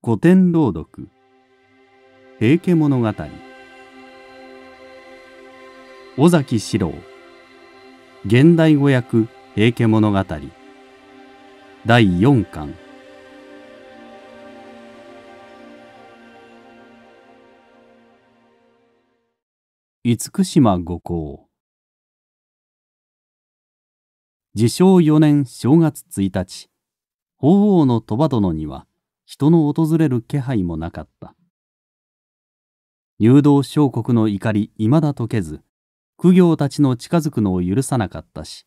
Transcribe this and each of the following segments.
古典朗読平家物語尾崎四郎現代語訳平家物語第四巻厳島五校自称四年正月一日法皇の鳥羽殿には人の訪れる気配もなかった入道小国の怒り未だ解けず苦行たちの近づくのを許さなかったし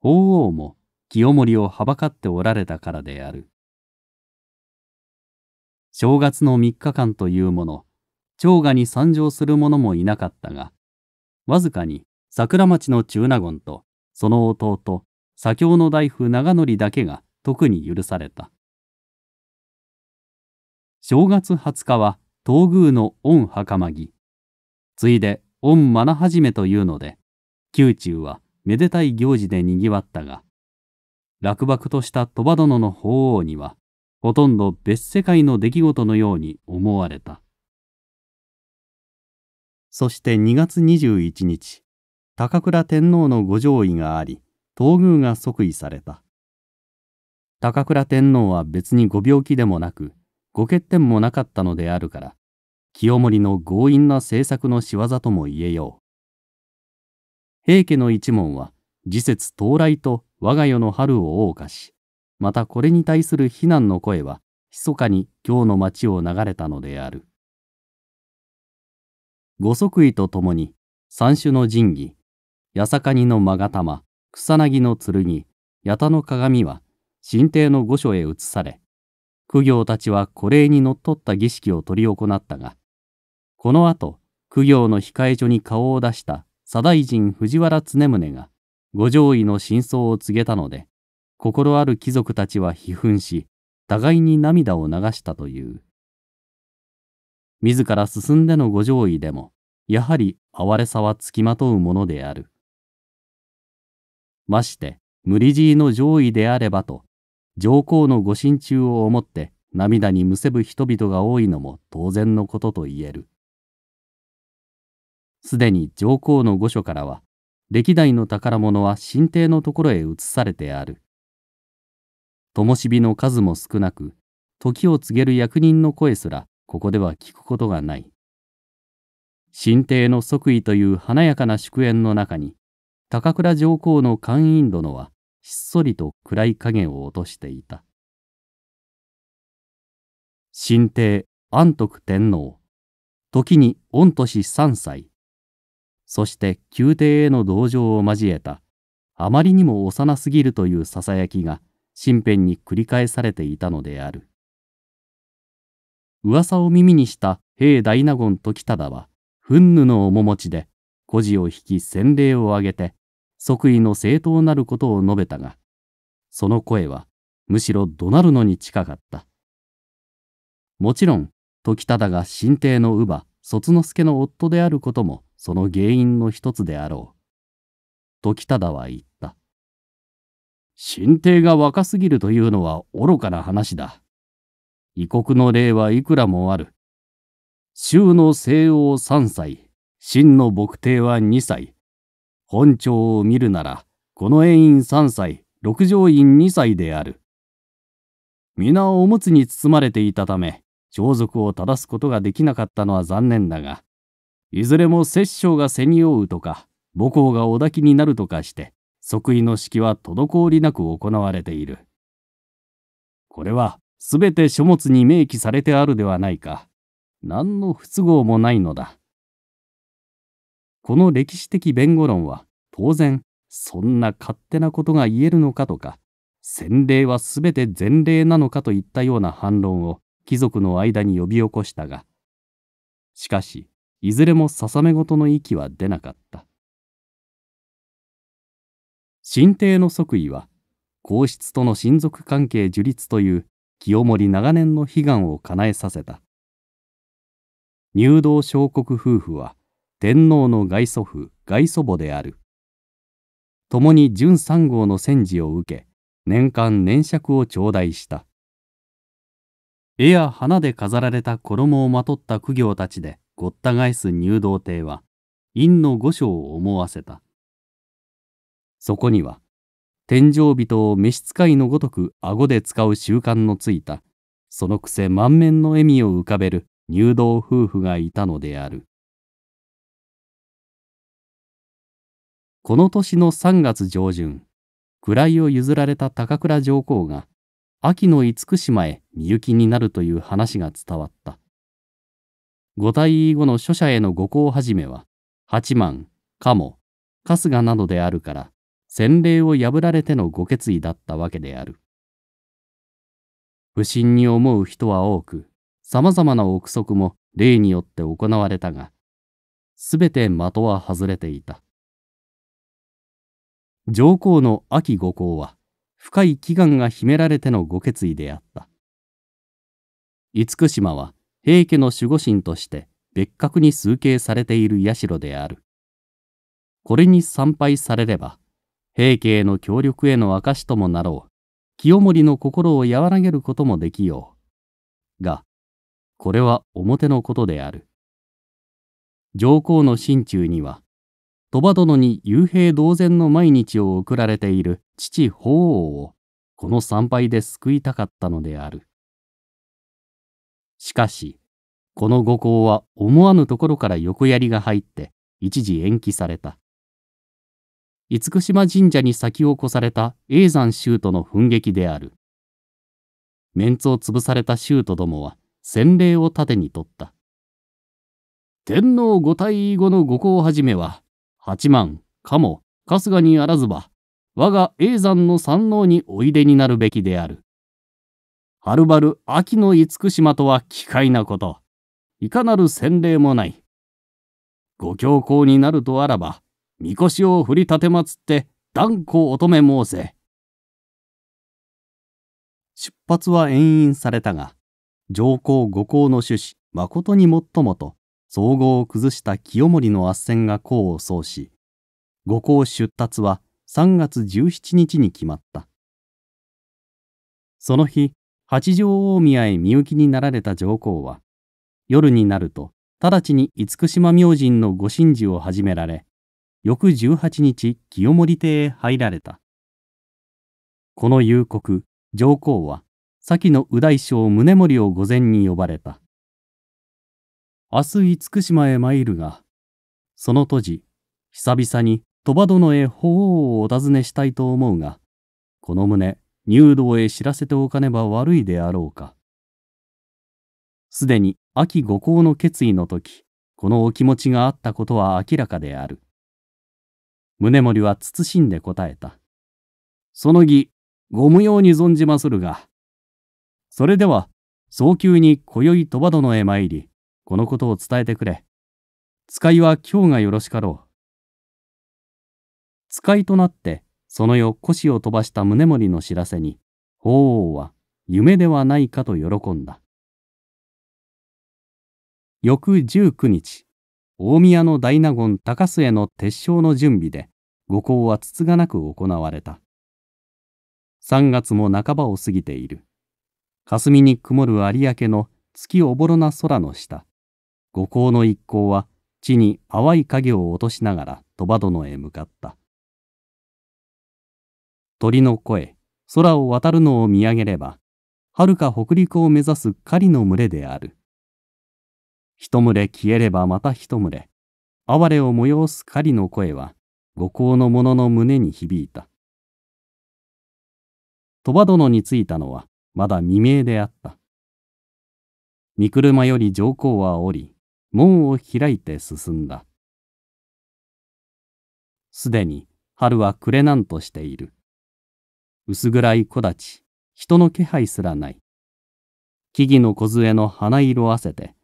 法王も清盛をはばかっておられたからである正月の3日間というもの長賀に参上する者もいなかったがわずかに桜町の中納言とその弟左京の大夫長典だけが特に許された正月20日は東宮の御袴ぎ、次いで御真始めというので宮中はめでたい行事でにぎわったが落馬とした鳥羽殿の法皇にはほとんど別世界の出来事のように思われたそして2月21日高倉天皇の御上位があり東宮が即位された高倉天皇は別にご病気でもなくご欠点もなかったのであるから清盛の強引な政策の仕業とも言えよう平家の一門は時節到来と我が世の春を謳歌しまたこれに対する非難の声は密かに京の町を流れたのであるご即位とともに三種の神器八坂にの勾玉草薙の剣八田の鏡は神帝の御所へ移され苦行たちはこれにのっとった儀式を執り行ったが、この後、苦行の控え所に顔を出した左大臣藤原常宗が、五上位の真相を告げたので、心ある貴族たちは悲憤し、互いに涙を流したという。自ら進んでの五上位でも、やはり哀れさはつきまとうものである。まして、無理強いの上位であればと、上皇の御心中を思って涙にむせぶ人々が多いのも当然のことと言える。すでに上皇の御所からは歴代の宝物は神帝のところへ移されてある。灯火の数も少なく時を告げる役人の声すらここでは聞くことがない。神帝の即位という華やかな祝宴の中に高倉上皇の官員殿はひっそりと暗い影を落としていた。新帝安徳天皇、時に御年3歳、そして宮廷への同情を交えた、あまりにも幼すぎるというささやきが、身辺に繰り返されていたのである。噂を耳にした兵大納言時忠は、憤怒の面持ちで、孤児を引き洗礼を挙げて、即位の正当なることを述べたが、その声はむしろ怒鳴るのに近かった。もちろん、時忠が新帝の乳母、卒之助の夫であることもその原因の一つであろう。時忠は言った。新帝が若すぎるというのは愚かな話だ。異国の例はいくらもある。周の西王3歳、真の牧帝は2歳、本庁を見るならこの縁院3歳六条院2歳である皆おむつに包まれていたため装束を正すことができなかったのは残念だがいずれも摂政が背に負うとか母校がお抱きになるとかして即位の式は滞りなく行われているこれは全て書物に明記されてあるではないか何の不都合もないのだこの歴史的弁護論は当然そんな勝手なことが言えるのかとか洗礼は全て前例なのかといったような反論を貴族の間に呼び起こしたがしかしいずれもささめ事の息は出なかった新帝の即位は皇室との親族関係樹立という清盛長年の悲願を叶えさせた入道小国夫婦は天皇の外祖父外祖母である共に準三号の戦時を受け、年間年尺を頂戴した。絵や花で飾られた衣をまとった苦行たちでごった返す入道亭は、陰の御所を思わせた。そこには、天井人を召使いのごとく顎で使う習慣のついた、そのくせ満面の笑みを浮かべる入道夫婦がいたのである。この年の3月上旬、位を譲られた高倉上皇が、秋の厳島へ身行きになるという話が伝わった。五退位後の諸者への御行始めは、八幡、鴨、春日などであるから、洗礼を破られてのご決意だったわけである。不審に思う人は多く、様々な憶測も例によって行われたが、すべて的は外れていた。上皇の秋御皇は深い祈願が秘められてのご決意であった厳島は平家の守護神として別格に崇敬されている社であるこれに参拝されれば平家への協力への証ともなろう清盛の心を和らげることもできようがこれは表のことである上皇の心中には鳥羽殿に幽閉同然の毎日を送られている父法王をこの参拝で救いたかったのである。しかし、この御行は思わぬところから横槍が入って一時延期された。厳島神社に先を越された永山州との奮撃である。メンツを潰された州都どもは洗礼を盾に取った。天皇ご退位後の御行じめは八幡、鴨、春日にあらずば、我が永山の山王においでになるべきである。はるばる秋の厳島とは奇怪なこと。いかなる洗礼もない。ご教皇になるとあらば、みこしを振り立てまつって断固乙女申せ。出発は延々されたが、上皇五皇の趣旨、誠にもっともと、総合を崩した清盛の圧戦が功を奏し、五校出立は3月17日に決まった。その日、八条大宮へ身行きになられた上皇は、夜になると、直ちに厳島明神のご神事を始められ、翌18日、清盛邸へ入られた。この夕刻、上皇は、先の右大将宗盛を御前に呼ばれた。明日厳島へ参るが、その当時、久々に鳥羽殿へ法王をお尋ねしたいと思うが、この旨、入道へ知らせておかねば悪いであろうか。すでに秋五行の決意の時、このお気持ちがあったことは明らかである。宗盛は慎んで答えた。その儀、ご無用に存じまするが。それでは、早急に今宵鳥羽殿へ参り、このことを伝えてくれ。使いは今日がよろしかろう。使いとなって、その夜腰を飛ばした宗盛の知らせに、法皇は夢ではないかと喜んだ。翌19日、大宮の大納言高須への撤匠の準備で、五行はつつがなく行われた。3月も半ばを過ぎている。霞に曇る有明の月おぼろな空の下。五行の一行は地に淡い影を落としながら鳥羽殿へ向かった。鳥の声、空を渡るのを見上げれば、はるか北陸を目指す狩りの群れである。一群れ消えればまた一群れ、哀れを催す狩りの声は、五行の者の胸に響いた。鳥羽殿に着いたのは、まだ未明であった。御車より上皇は降り、門を開いて進んだ。すでに春は暮れなんとしている。薄暗い木立、人の気配すらない。木々の梢の花色あせて、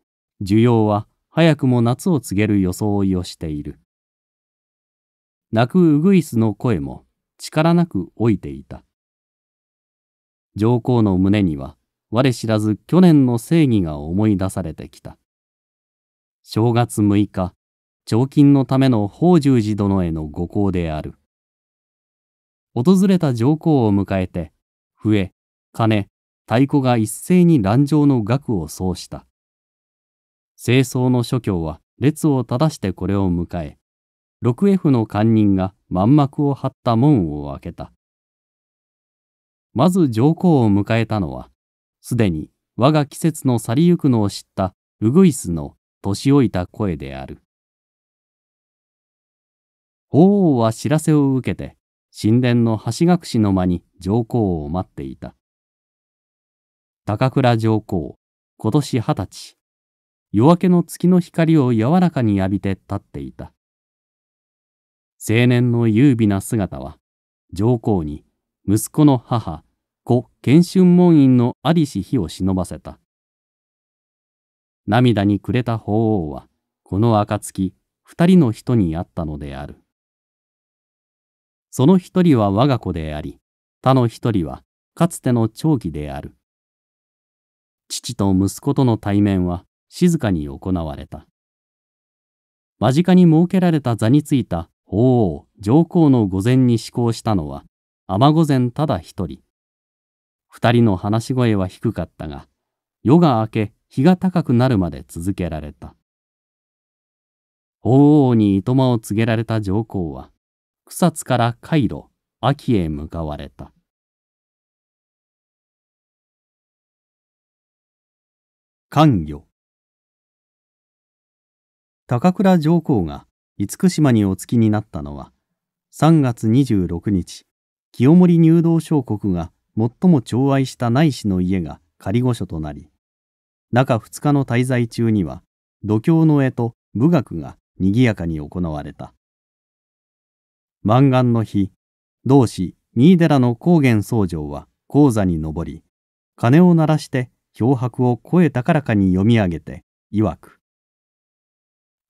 需要は早くも夏を告げる装いをしている。泣くウグイスの声も力なく老いていた。上皇の胸には我知らず去年の正義が思い出されてきた。正月6日、彫金のための法十寺殿への御行である。訪れた上皇を迎えて、笛、鐘、太鼓が一斉に乱上の額を奏した。清掃の諸教は列を正してこれを迎え、六 f の官人が満幕を張った門を開けた。まず上皇を迎えたのは、すでに我が季節の去りゆくのを知ったウグイスの年老いた声である。法皇は知らせを受けて、神殿の橋隠しの間に上皇を待っていた。高倉上皇、今年二十歳。夜明けの月の光を柔らかに浴びて立っていた。青年の優美な姿は、上皇に息子の母、子賢春門院の在りし日を忍ばせた。涙に暮れた法皇は、この暁、二人の人に会ったのである。その一人は我が子であり、他の一人はかつての長期である。父と息子との対面は静かに行われた。間近に設けられた座についた法王上皇の御前に志向したのは尼御前ただ一人。二人の話し声は低かったが、夜が明け日が高くなるまで続けられた。鳳凰にいとまを告げられた上皇は、草津からカイロ、秋へ向かわれた。官魚高倉上皇が厳島にお付きになったのは、3月26日、清盛入道小国が最も寵愛した内氏の家が仮御所となり、中2日の滞在中には、度胸の絵と舞楽が賑やかに行われた。満願の日、同志新寺の高原僧正は高座に上り、鐘を鳴らして漂白を声高らかに読み上げて、曰く。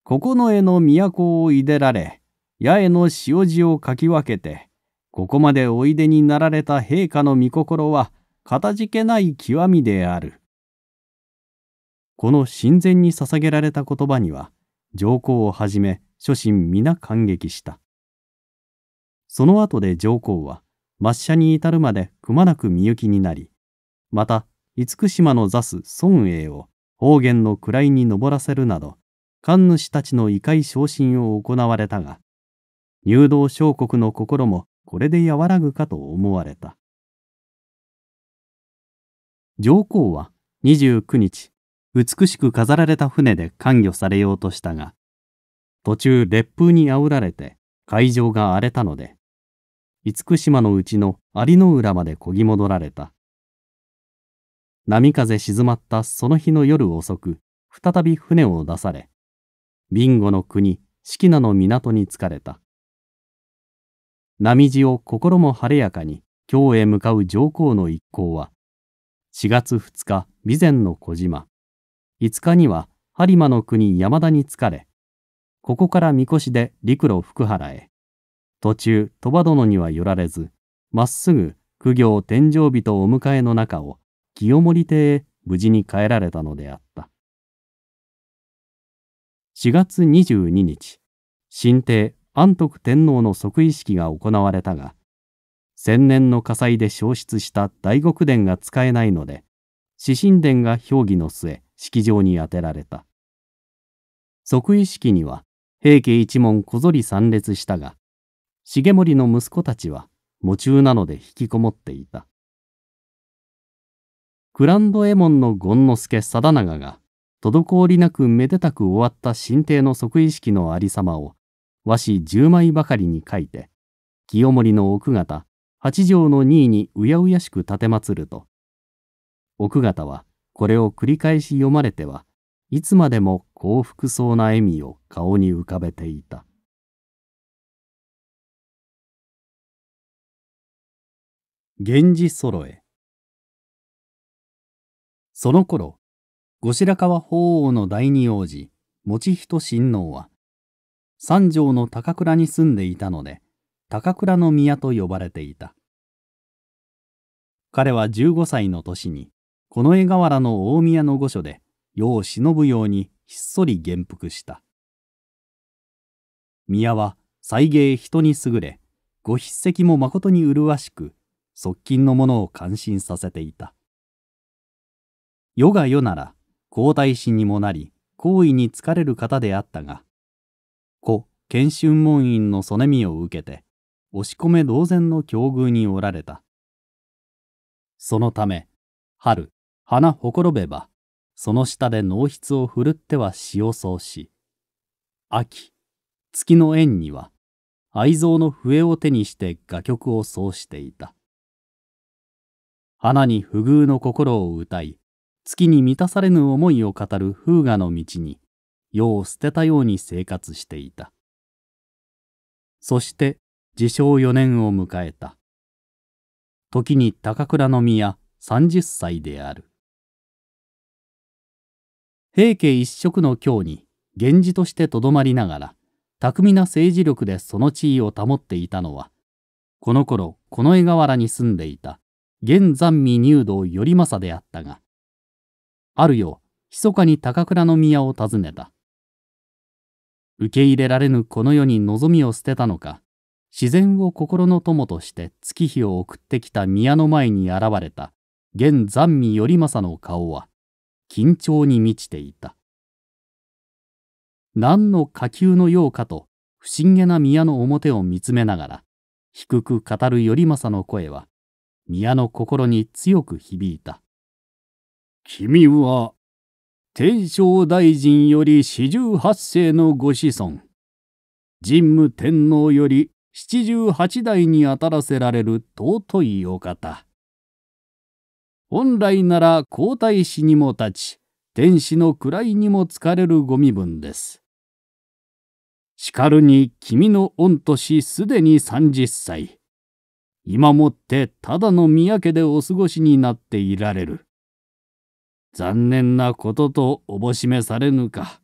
ここの絵の都をいでられ、八重の塩地をかき分けて、ここまでおいでになられた陛下の御心は、かたじけない極みである。この神前に捧げられた言葉には上皇をはじめ諸神皆感激したその後で上皇は抹茶に至るまでくまなくみゆきになりまた厳島の座す孫栄を方言の位に上らせるなど神主たちの異界昇進を行われたが入道小国の心もこれで和らぐかと思われた上皇は29日美しく飾られた船で関与されようとしたが、途中烈風にあおられて海上が荒れたので、厳島のうちの有の浦までこぎ戻られた。波風静まったその日の夜遅く、再び船を出され、ビンゴの国、四季名の港に着かれた。波地を心も晴れやかに京へ向かう上皇の一行は、4月2日備前の小島、5日には播磨の国山田に疲れ、ここから神輿で陸路福原へ。途中、鳥羽殿には寄られず、まっすぐ苦行天井日とお迎えの中を清盛邸へ無事に帰られたのであった。4月22日、新帝安徳天皇の即位式が行われたが、千年の火災で消失した大極殿が使えないので、四神殿が評議の末、式場に宛てられた即位式には平家一門こぞり参列したが重盛の息子たちは夢中なので引きこもっていたグランドエモンの権之助貞長が滞りなくめでたく終わった新帝の即位式のありさまを和紙10枚ばかりに書いて清盛の奥方八条の2位にうやうやしく奉ると奥方はこれを繰り返し読まれてはいつまでも幸福そうな笑みを顔に浮かべていた源氏揃えその頃後白河法皇の第二王子持人親王は三条の高倉に住んでいたので高倉の宮と呼ばれていた彼は15歳の年にこの絵瓦の大宮の御所で世を忍ぶようにひっそり元服した。宮は祭芸人に優れ、ご筆跡もまことに麗しく、側近の者を感心させていた。世が世なら皇太子にもなり、好意に疲れる方であったが、故賢春門院の曽根見を受けて、押し込め同然の境遇におられた。そのため、春、花ほころべば、その下で脳筆を振るっては詩をそうし、秋、月の縁には、愛蔵の笛を手にして画曲をそうしていた。花に不遇の心を歌い、月に満たされぬ思いを語る風雅の道に、世を捨てたように生活していた。そして自称四年を迎えた。時に高倉宮三十歳である。平家一色の京に源氏としてとどまりながら巧みな政治力でその地位を保っていたのはこの頃この江河原に住んでいた現残味入道頼政であったがある夜密かに高倉宮を訪ねた受け入れられぬこの世に望みを捨てたのか自然を心の友として月日を送ってきた宮の前に現れた現残味頼政の顔は緊張に満ちていた何の火球のようかと不思議な宮の表を見つめながら低く語る頼政の声は宮の心に強く響いた君は天正大臣より四十八世のご子孫神武天皇より七十八代にあたらせられる尊いお方本来なら皇太子にも立ち天使の位にも疲れるご身分です。しかるに君の御年すでに30歳。今もってただの宮家でお過ごしになっていられる。残念なこととおぼしめされぬか。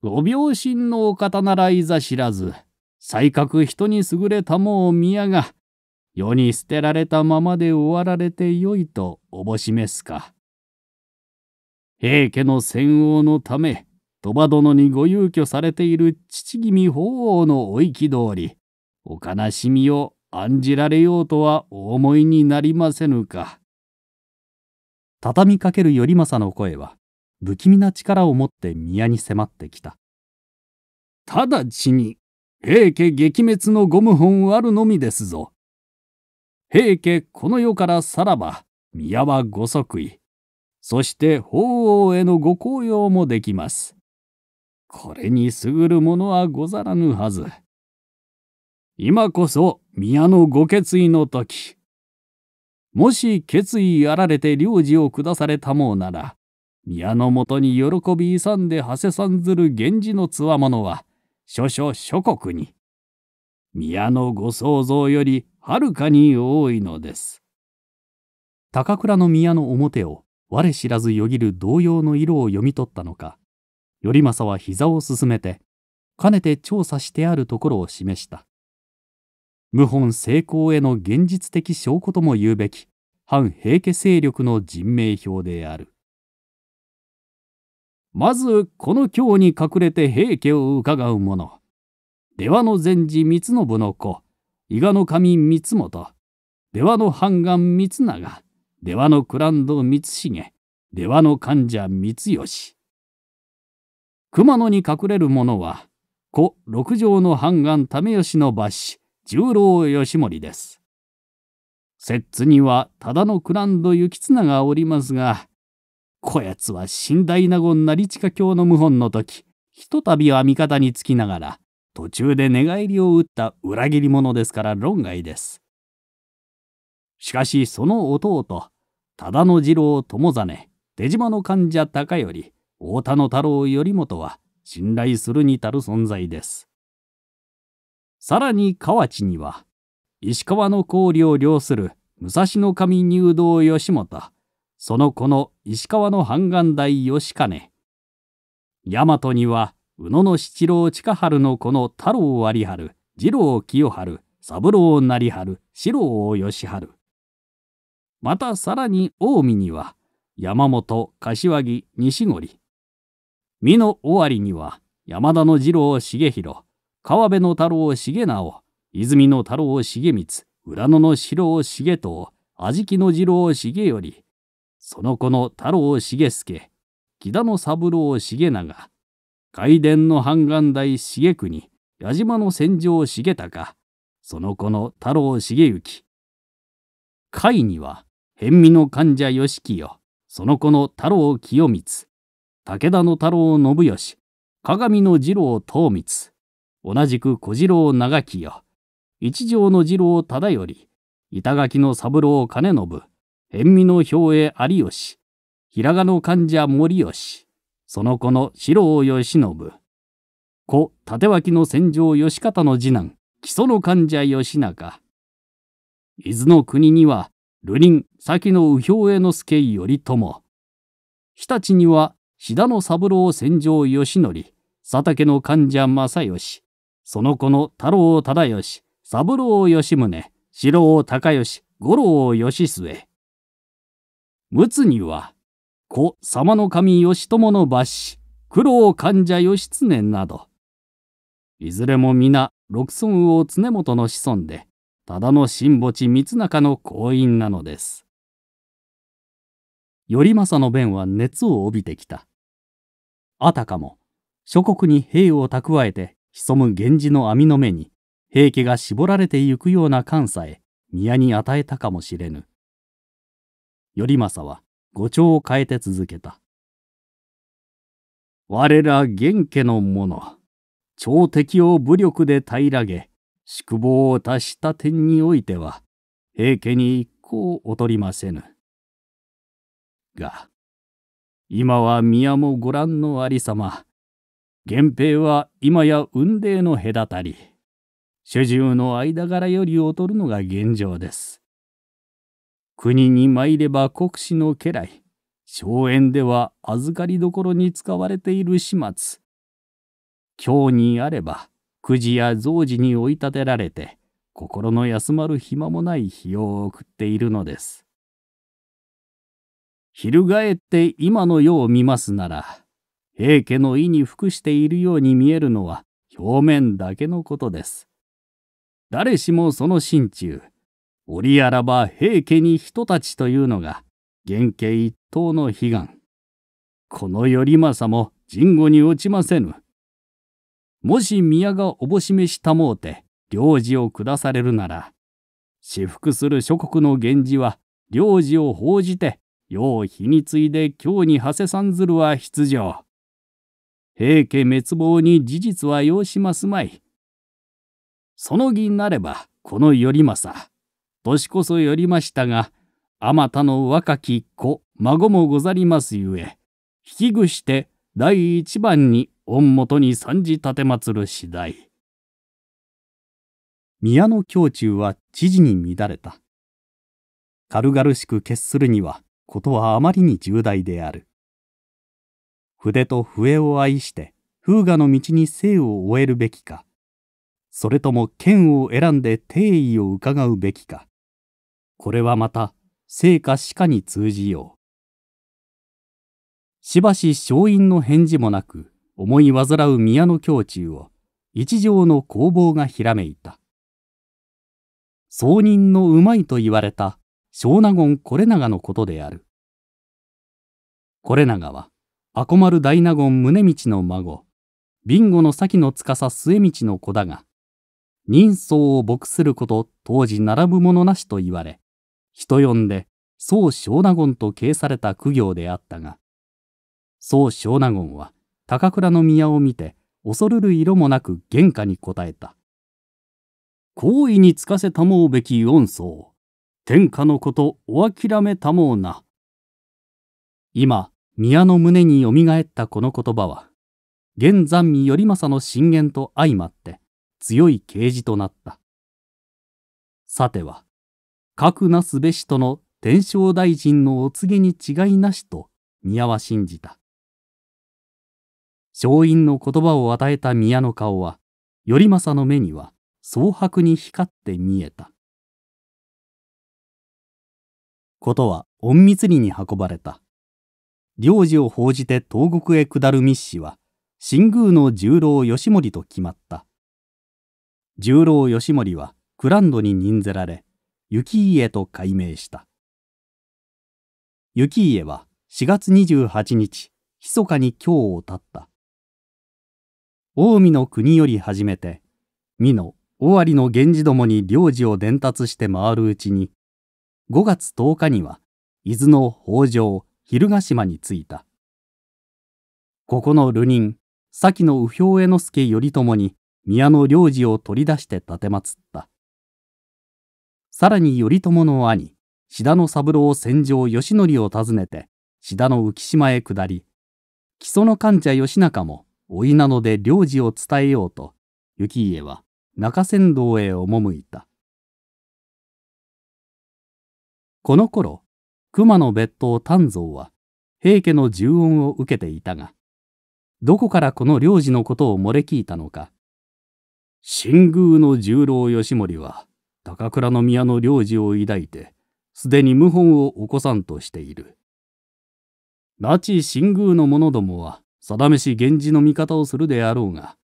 ご病心のお方ならいざ知らず、才覚人に優れたもう宮が、世に捨てられたままで終わられてよいとおぼしめすか。平家の戦王のため鳥羽殿にご遊居されている父君法皇のお行き通りお悲しみを案じられようとはお思いになりませぬか。畳みかける頼政の声は不気味な力を持って宮に迫ってきた。直ちに平家撃滅のご謀反あるのみですぞ。平家この世からさらば宮はご即位そして法王へのご公用もできますこれに優るものはござらぬはず今こそ宮のご決意の時もし決意あられて領事を下されたもうなら宮のもとに喜び勇んで馳せさんずる源氏のつわものは諸々諸国に宮のご想像よりはるかに多いのです。高倉の宮の表を我知らずよぎる同様の色を読み取ったのか、頼政は膝を進めて、かねて調査してあるところを示した。謀反成功への現実的証拠とも言うべき、反平家勢力の人命表である。まず、この京に隠れて平家を伺う者。出羽の禅寺光信の子、伊賀の神光本、出羽の半岸光長、出羽の蔵人光重、出羽の患者光吉熊野に隠れる者は、古六条の半岸為吉の馬師、十郎義盛です。摂津には忠の蔵人行綱がおりますが、こやつは新大納言成親教の謀反の時、ひとたびは味方につきながら、途中で寝返りを打った裏切り者ですから論外です。しかしその弟、忠の次郎友真、手島の患者高頼、太田の太郎頼元は信頼するに足る存在です。さらに河内には、石川の考慮を領する武蔵の神入道義元、その子の石川の半官大義兼、大和には宇野の七郎近春の子の太郎有春次郎清春三郎成春四郎義春またさらに近江には山本柏木西森。美の尾張には山田の次郎重弘川辺の太郎重直泉の太郎重光浦野の四郎重藤安食の次郎重頼その子の太郎重助木田の三郎重長外伝の半岸大重国矢島の戦場重隆その子の太郎重行甲斐には辺見の患者義清その子の太郎清光武田の太郎信義鏡の次郎東光同じく小次郎長清一条の次郎忠頼板垣の三郎兼信辺見の兵衛有吉平賀の患者森吉その子の四郎義信子立脇の戦場義方の次男木曽の患者義仲伊豆の国には流人先の右兵衛之助頼朝日立には志田の三郎戦場義則佐竹の患者正義その子の太郎忠義三郎義宗四郎高義五郎義末陸奥には子様の神義朝の罰子九郎患者義経などいずれも皆六尊王常元の子孫でただの神墓地三中の行員なのです。頼政の弁は熱を帯びてきた。あたかも諸国に兵を蓄えて潜む源氏の網の目に平家が絞られてゆくような感さえ宮に与えたかもしれぬ。頼政は語調を変えて続けた。我ら元家の者、朝敵を武力で平らげ、宿坊を達した点においては、平家に一向劣りませぬ。が、今は宮もご覧のありさま、源平は今や雲泥の隔たり、主従の間柄より劣るのが現状です。国に参れば国士の家来、荘園では預かりどころに使われている始末。京にあれば、くじや増事に追い立てられて、心の休まる暇もない日を送っているのです。翻って今の世を見ますなら、平家の意に服しているように見えるのは表面だけのことです。誰しもその心中、折あらば平家に人たちというのが原型一等の悲願。この頼政も神後に落ちませぬ。もし宮がおぼしめしたもうて領事を下されるなら、私服する諸国の源氏は領事を報じて、世を日に継いで今日に馳せさんずるは必要。平家滅亡に事実は要しますまい。その義なれば、この頼政、年こそよりましたが、あまたの若き子、孫もござりますゆえ、引きぐして第一番に御元に参じ奉る次第。宮の胸中は知事に乱れた。軽々しく決するには、ことはあまりに重大である。筆と笛を愛して、風雅の道に生を終えるべきか、それとも剣を選んで定位を伺うべきか、これはまた生か死かに通じよう。しばし勝因の返事もなく思い煩う宮の胸中を一条の攻防がひらめいた。僧人のうまいと言われた小納言これ長のことである。これ長は、あこまる大納言宗道の孫、ビンゴの先の司末道の子だが、人相を牧すること当時並ぶものなしと言われ、人呼んで宋小納言と掲された苦行であったが宋小納言は高倉の宮を見て恐るる色もなく原価に答えた「好意につかせたもうべき恩宗天下のことお諦めたもうな」今宮の胸によみがえったこの言葉は現三味頼政の進言と相まって強い啓示となったさては核なすべしとの天正大臣のお告げに違いなしと宮は信じた。松陰の言葉を与えた宮の顔は、頼政の目には蒼白に光って見えた。ことは隠密裏に運ばれた。領事を報じて東国へ下る密使は、新宮の十郎義盛と決まった。十郎義盛はクランドに任ぜられ、幸家と改名した幸家は4月28日密かに京を立った近江の国より始めて美濃尾張の源氏どもに領事を伝達して回るうちに5月10日には伊豆の北条蛭ヶ島に着いたここの流人先の右兵衛之助頼朝に宮の領事を取り出して奉ったさらに頼朝の兄、志田の三郎戦場義則を訪ねて、志田の浮島へ下り、木曽の患者義仲も、老いなので領事を伝えようと、幸家は中山道へ赴いた。この頃、熊野別当丹蔵は、平家の重恩を受けていたが、どこからこの領事のことを漏れ聞いたのか。新宮の十郎義盛は、高倉宮の領事を抱いてすでに謀反を起こさんとしている那智新宮の者どもは定めし源氏の味方をするであろうが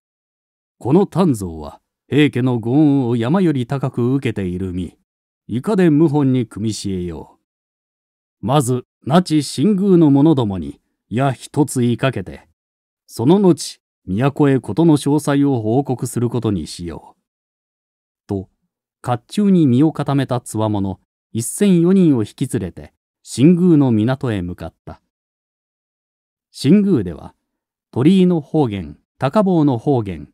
この丹蔵は平家のご恩を山より高く受けている身いかで謀反に組みしえようまず那智新宮の者どもに矢一つ言いかけてその後都へ事の詳細を報告することにしよう甲冑に身を固めたつわもの一千四人を引き連れて新宮の港へ向かった。新宮では鳥居の方言、高坊の方言、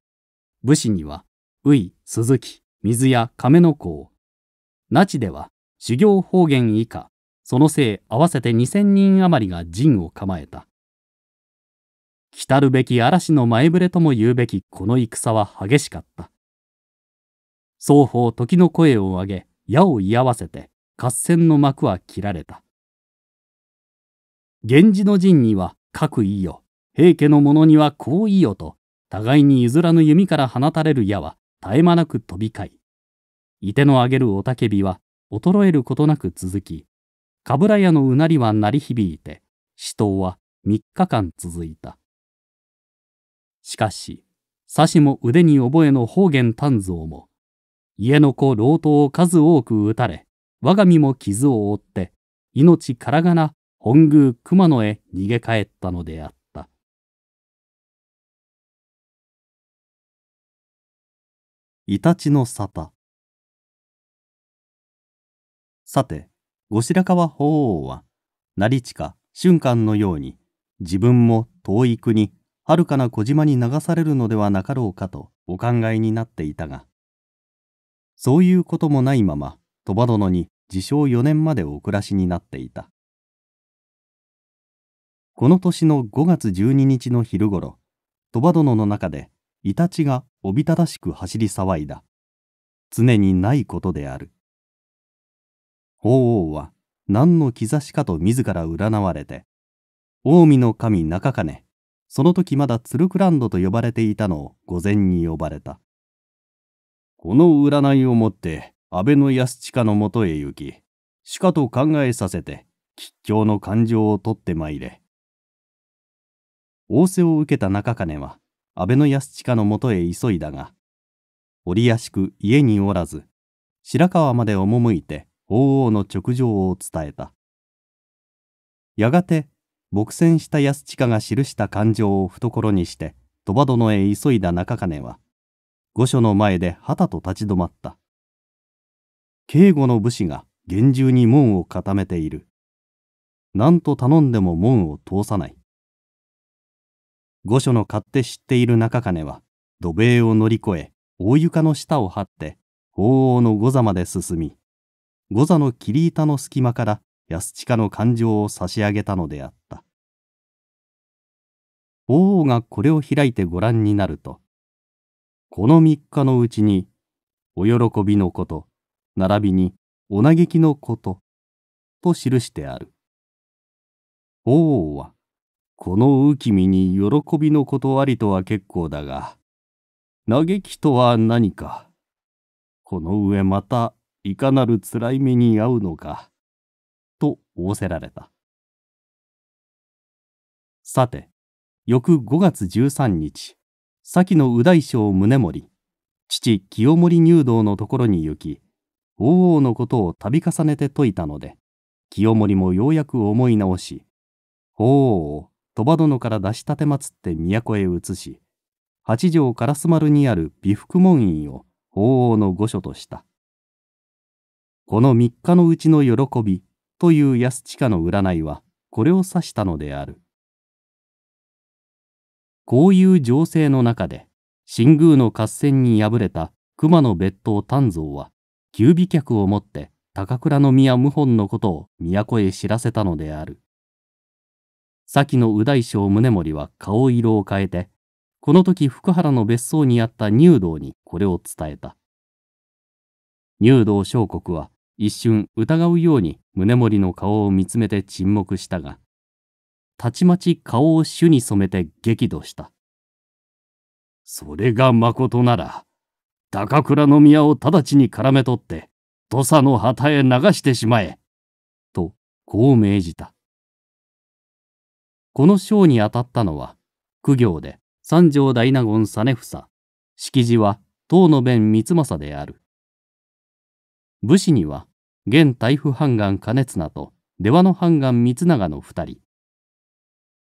武士には宇井、鈴木、水や亀の甲、那智では修行方言以下、そのせい合わせて二千人余りが陣を構えた。来るべき嵐の前触れとも言うべきこの戦は激しかった。双方時の声を上げ矢を居合わせて合戦の幕は切られた源氏の陣には各いよ平家の者にはこういよと互いに譲らぬ弓から放たれる矢は絶え間なく飛び交い射手の上げる雄たけびは衰えることなく続き鏑屋のうなりは鳴り響いて死闘は3日間続いたしかしさしも腕に覚えの方言丹蔵も家の子老頭を数多く撃たれ、我が身も傷を負って、命からがな本宮熊野へ逃げ帰ったのであった。イタチの沙汰さて、後白河法皇は、成近、瞬間のように、自分も遠い国、遥かな小島に流されるのではなかろうかとお考えになっていたが、そういうこともないまま鳥羽殿に自称4年までお暮らしになっていたこの年の5月12日の昼ごろ鳥羽殿の中でイタチがおびただしく走り騒いだ常にないことである法皇は何の兆しかと自ら占われて近江の神中金その時まだ鶴クランドと呼ばれていたのを御前に呼ばれたこの占いをもって安倍の安親のもとへ行き、しかと考えさせて、吉祥の感情をとってまいれ。仰せを受けた中金は、安倍の安親のもとへ急いだが、折やしく家におらず、白川まで赴いて法王の直情を伝えた。やがて、牧戦した安親が記した感情を懐にして、鳥羽殿へ急いだ中金は、御所の前で旗と立ち止まった。警護の武士が厳重に門を固めている。何と頼んでも門を通さない。御所の勝手知っている中金は、土塀を乗り越え、大床の下を張って、鳳凰の御座まで進み、御座の切板の隙間から安親の感情を差し上げたのであった。鳳凰がこれを開いてご覧になると、この3日のうちに、お喜びのこと、並びにお嘆きのこと、と記してある。法王は、この浮き身に喜びのことありとは結構だが、嘆きとは何か。この上またいかなる辛い目に遭うのか。と仰せられた。さて、翌5月13日、先の右大将宗盛父清盛入道のところに行き法王のことを度重ねて説いたので清盛もようやく思い直し法王を鳥羽殿から出し立てまつって都へ移し八条烏丸にある美福門院を法王の御所としたこの三日のうちの喜びという安親の占いはこれを指したのである。こういう情勢の中で、新宮の合戦に敗れた熊野別当丹蔵は、九尾客をもって高倉宮謀本のことを都へ知らせたのである。先の右大将宗盛は顔色を変えて、この時福原の別荘にあった入道にこれを伝えた。入道小国は一瞬疑うように宗盛の顔を見つめて沈黙したが、たちまち顔を朱に染めて激怒した。それがまことなら、高倉宮を直ちに絡め取って、土佐の旗へ流してしまえ。と、こう命じた。この章に当たったのは、苦行で三条大納言実房、式辞は唐の弁光政である。武士には、現台風判官兼綱と出羽の判官光長の二人、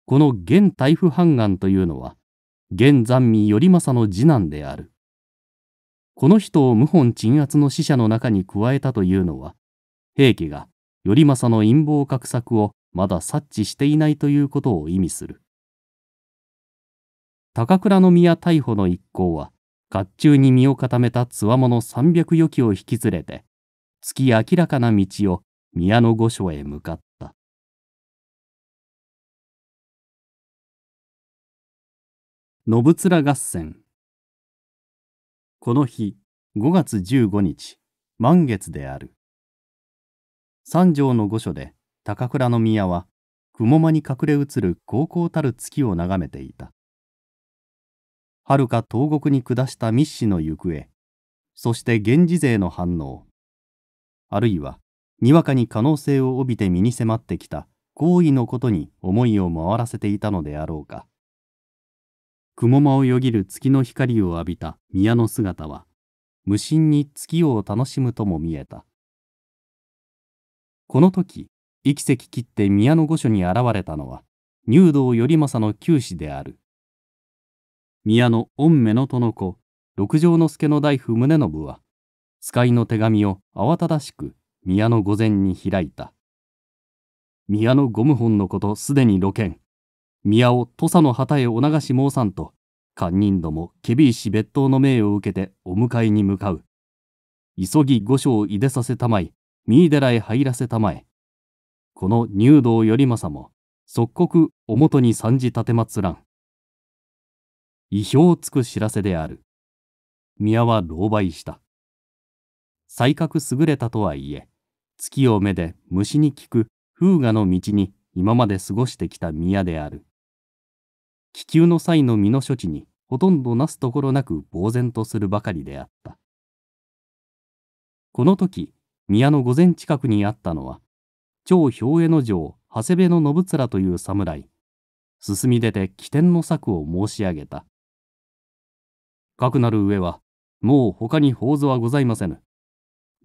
この現大風判官というのは現残民頼政の次男であるこの人を謀反鎮圧の使者の中に加えたというのは平家が頼政の陰謀画策をまだ察知していないということを意味する高倉宮逮捕の一行は甲冑に身を固めたつわもの余機を引き連れて月明らかな道を宮の御所へ向かっ信仏合戦この日5月15日満月である三条の御所で高倉宮は雲間に隠れつる高校たる月を眺めていたはるか東国に下した密使の行方そして源氏勢の反応あるいはにわかに可能性を帯びて身に迫ってきた行為のことに思いを回らせていたのであろうか。雲間をよぎる月の光を浴びた宮の姿は、無心に月を楽しむとも見えた。この時、一石切って宮の御所に現れたのは、入道頼政の旧子である。宮の御目の戸の子、六条之助の大夫宗信は、使いの手紙を慌ただしく宮の御前に開いた。宮の御謀本のことすでに露見。宮を土佐の旗へお流し申さんと堪忍どもビー氏別当の命を受けてお迎えに向かう急ぎ御所をいでさせたまい三井寺へ入らせたまえこの入道頼政も即刻おもとに参じ立てまつらん意表をつく知らせである宮は狼狽した才覚優れたとはいえ月を目で虫に効く風雅の道に今まで過ごしてきた宮である。気球の際の身の処置にほとんどなすところなく呆然とするばかりであった。この時、宮の御前近くにあったのは、超兵衛の城長谷部の信綱という侍、進み出て起点の策を申し上げた。かくなる上は、もう他に法図はございませぬ。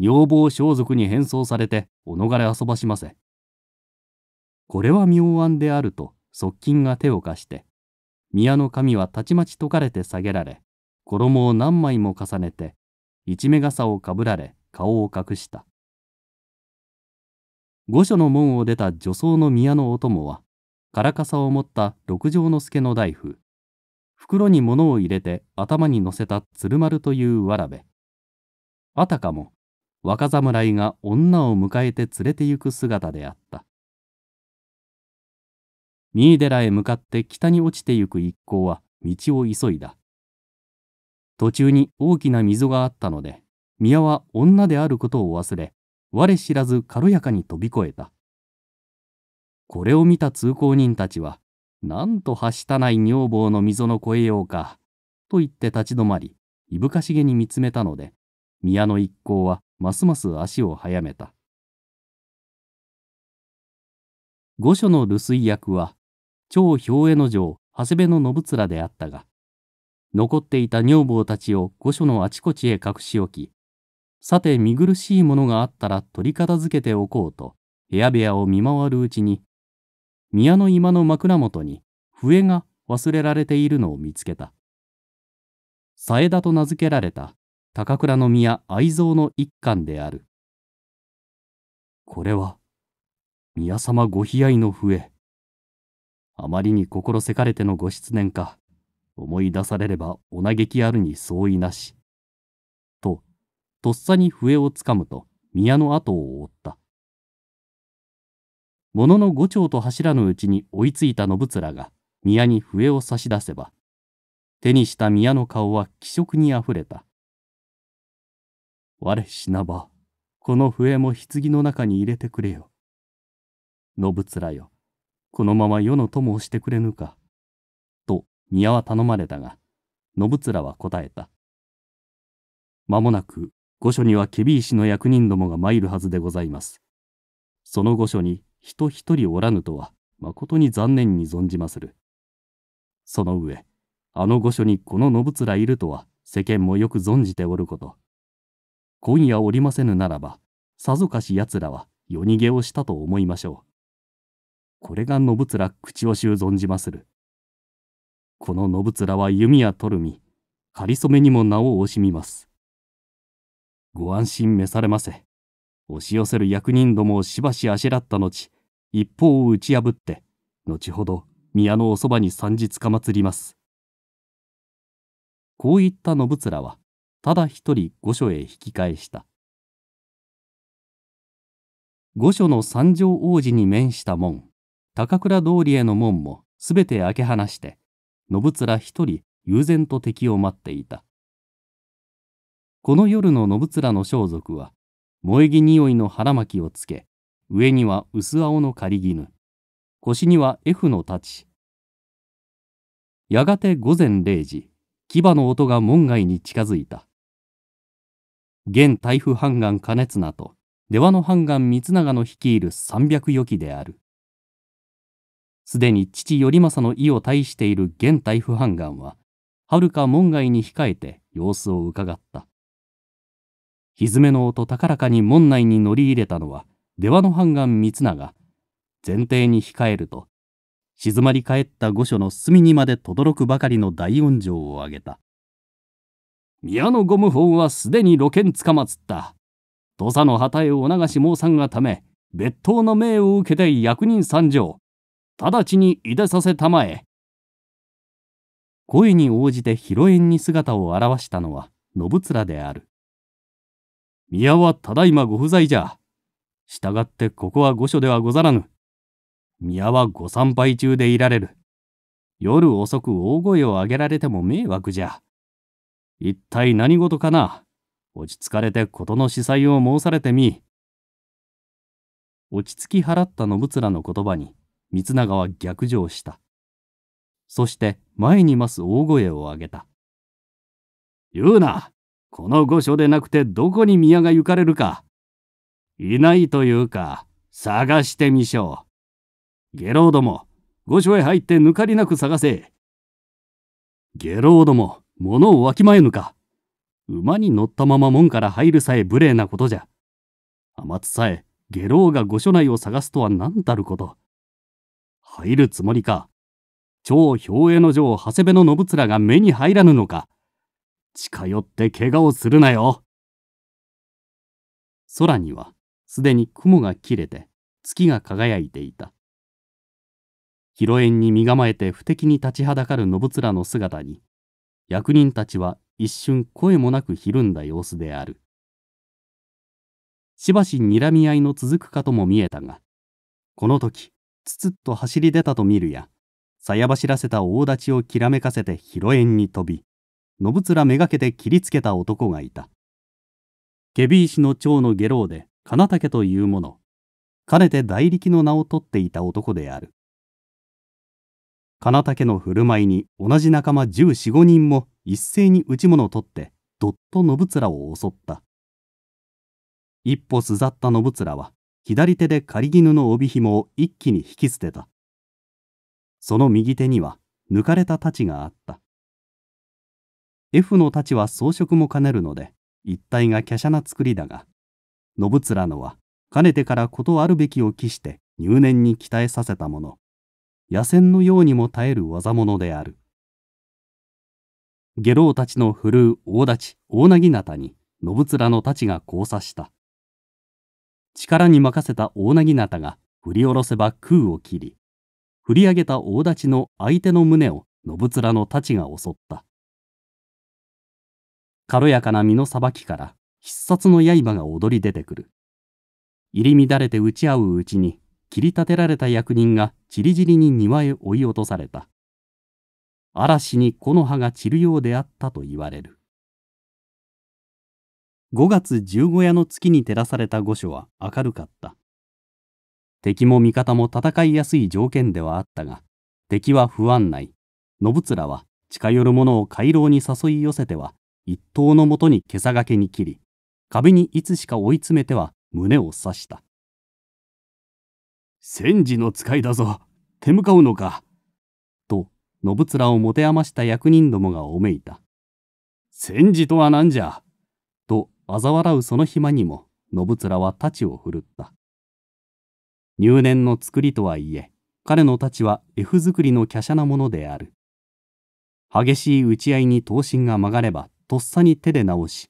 女房装束に変装されて、お逃れ遊ばしませ。これは妙案であると、側近が手を貸して、宮の神はたちまち解かれて下げられ、衣を何枚も重ねて、一目傘をかぶられ、顔を隠した。御所の門を出た女装の宮のお供は、からかさを持った六条之助の大夫、袋に物を入れて頭に乗せた鶴丸というわらべ。あたかも、若侍が女を迎えて連れて行く姿であった。三寺へ向かって北に落ちてゆく一行は道を急いだ。途中に大きな溝があったので、宮は女であることを忘れ、我知らず軽やかに飛び越えた。これを見た通行人たちは、なんとはしたない女房の溝の越えようか、と言って立ち止まり、いぶかしげに見つめたので、宮の一行はますます足を速めた。御所の留守居役は、超兵衛の城長谷部の信面であったが残っていた女房たちを御所のあちこちへ隠し置きさて見苦しいものがあったら取り片付けておこうと部屋部屋を見回るうちに宮の居間の枕元に笛が忘れられているのを見つけた佐枝と名付けられた高倉宮愛蔵の一巻であるこれは宮様ご悲哀の笛あまりに心せかれてのご失念か、思い出されればお嘆きあるに相違なし。と、とっさに笛をつかむと、宮の後を追った。ものの五丁と柱のうちに追いついた信面が、宮に笛を差し出せば、手にした宮の顔は気色にあふれた。我死なば、この笛も棺の中に入れてくれよ。信面よ。このまま世の友をしてくれぬか。と宮は頼まれたが、信面は答えた。間もなく御所にはケビ石の役人どもが参るはずでございます。その御所に人一人おらぬとは、まことに残念に存じまする。その上、あの御所にこの信面いるとは世間もよく存じておること。今夜おりませぬならば、さぞかし奴らは夜逃げをしたと思いましょう。これが信貫口押しを存じまする。この信貫は弓矢取るみ、かりそめにも名を惜しみます。ご安心召されませ。押し寄せる役人どもをしばしあしらった後、一方を打ち破って、後ほど宮のおそばに参じつかまつります。こういった信貫は、ただ一人御所へ引き返した。御所の三条王子に面した門。高倉通りへの門もすべて開け放して信面一人悠然と敵を待っていたこの夜の信面の装束は萌木匂いの腹巻きをつけ上には薄青の狩り絹腰には F の太刀やがて午前0時牙の音が門外に近づいた現台風判官兼綱と出羽の判官三永の率いる300余騎であるすでに父頼政の意を大している現大夫判官は、はるか門外に控えて様子をうかがった。ひずめの音高らかに門内に乗り入れたのは、出羽の判官三永。前提に控えると、静まり返った御所の隅にまで轟くばかりの大音情を上げた。宮の御ム法はすでに露見つかまつった。土佐の旗へお流し申さんがため、別当の命を受けて役人参上。直ちにいでさせたまえ。声に応じて広縁に姿を現したのは信綱である。宮はただいまご不在じゃ。従ってここは御所ではござらぬ。宮はご参拝中でいられる。夜遅く大声を上げられても迷惑じゃ。一体何事かな落ち着かれて事の司祭を申されてみ。落ち着き払った信綱の言葉に三永は逆上した。そして前にます大声を上げた。言うなこの御所でなくてどこに宮が行かれるか。いないというか、探してみしょう。下郎ども、御所へ入って抜かりなく探せ。下郎ども、物をわきまえぬか。馬に乗ったまま門から入るさえ無礼なことじゃ。天津さえ、下郎が御所内を探すとは何たること。入るつもりか。超兵衛の城長谷部の信面が目に入らぬのか。近寄って怪我をするなよ。空にはすでに雲が切れて月が輝いていた。広縁に身構えて不敵に立ちはだかる信面の姿に役人たちは一瞬声もなくひるんだ様子である。しばし睨み合いの続くかとも見えたが、この時、つつっと走り出たと見るや、鞘走らせた大立ちをきらめかせて広縁に飛び、信面めがけて切りつけた男がいた。ケビ氏の長の下郎で、金竹というもの、かねて代力の名を取っていた男である。金竹の振る舞いに同じ仲間十四五人も一斉に打ち物を取って、どっと信面を襲った。一歩すざった信面は、左手で仮絹の帯紐を一気に引き捨てた。その右手には抜かれた太刀があった。F の太刀は装飾も兼ねるので、一体が華奢な作りだが、信貫のは、かねてから事あるべきを期して入念に鍛えさせたもの、野戦のようにも耐える技物である。下郎たちの振るう大立ち、大なぎなたに、信貫の太刀が交差した。力に任せた大なぎなたが振り下ろせば空を切り振り上げた大立ちの相手の胸を信面の太刀が襲った軽やかな身のさばきから必殺の刃が躍り出てくる入り乱れて打ち合ううちに切り立てられた役人がちりぢりに庭へ追い落とされた嵐に木の葉が散るようであったと言われる5月十五夜の月に照らされた御所は明るかった。敵も味方も戦いやすい条件ではあったが、敵は不安内、信綱は近寄る者を回廊に誘い寄せては、一刀のもとに袈裟がけに切り、壁にいつしか追い詰めては胸を刺した。戦時の使いだぞ、手向かうのか。と、信綱を持て余した役人どもがおめいた。戦時とは何じゃ。嘲笑うその暇にも信面は太刀を振るった入念の作りとはいえ彼の太刀は F 作りの華奢なものである激しい打ち合いに刀身が曲がればとっさに手で直し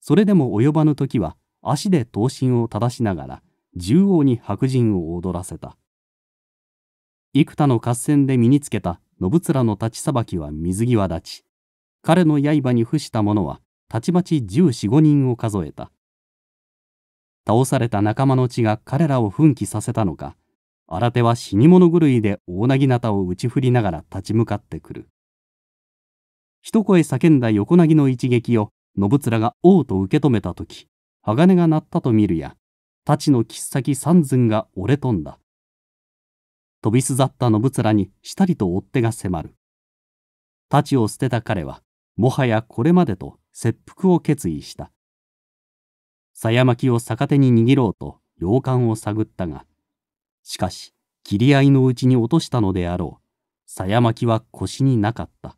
それでも及ばぬ時は足で刀身を正しながら縦横に白人を踊らせた幾多の合戦で身につけた信面の太刀さばきは水際立ち彼の刃に付したものはたちまち14、5人を数えた。倒された仲間の血が彼らを奮起させたのか、新手は死に物狂いで大なぎなたを打ち振りながら立ち向かってくる。一声叫んだ横なぎの一撃を信面が王と受け止めた時、鋼が鳴ったと見るや、太刀の切っ先三寸が折れ飛んだ。飛びすざった信面にしたりと追っ手が迫る。太刀を捨てた彼は、もはやこれまでと切腹を決意した鞘巻きを逆手に握ろうと洋館を探ったがしかし切り合いのうちに落としたのであろう鞘巻きは腰になかった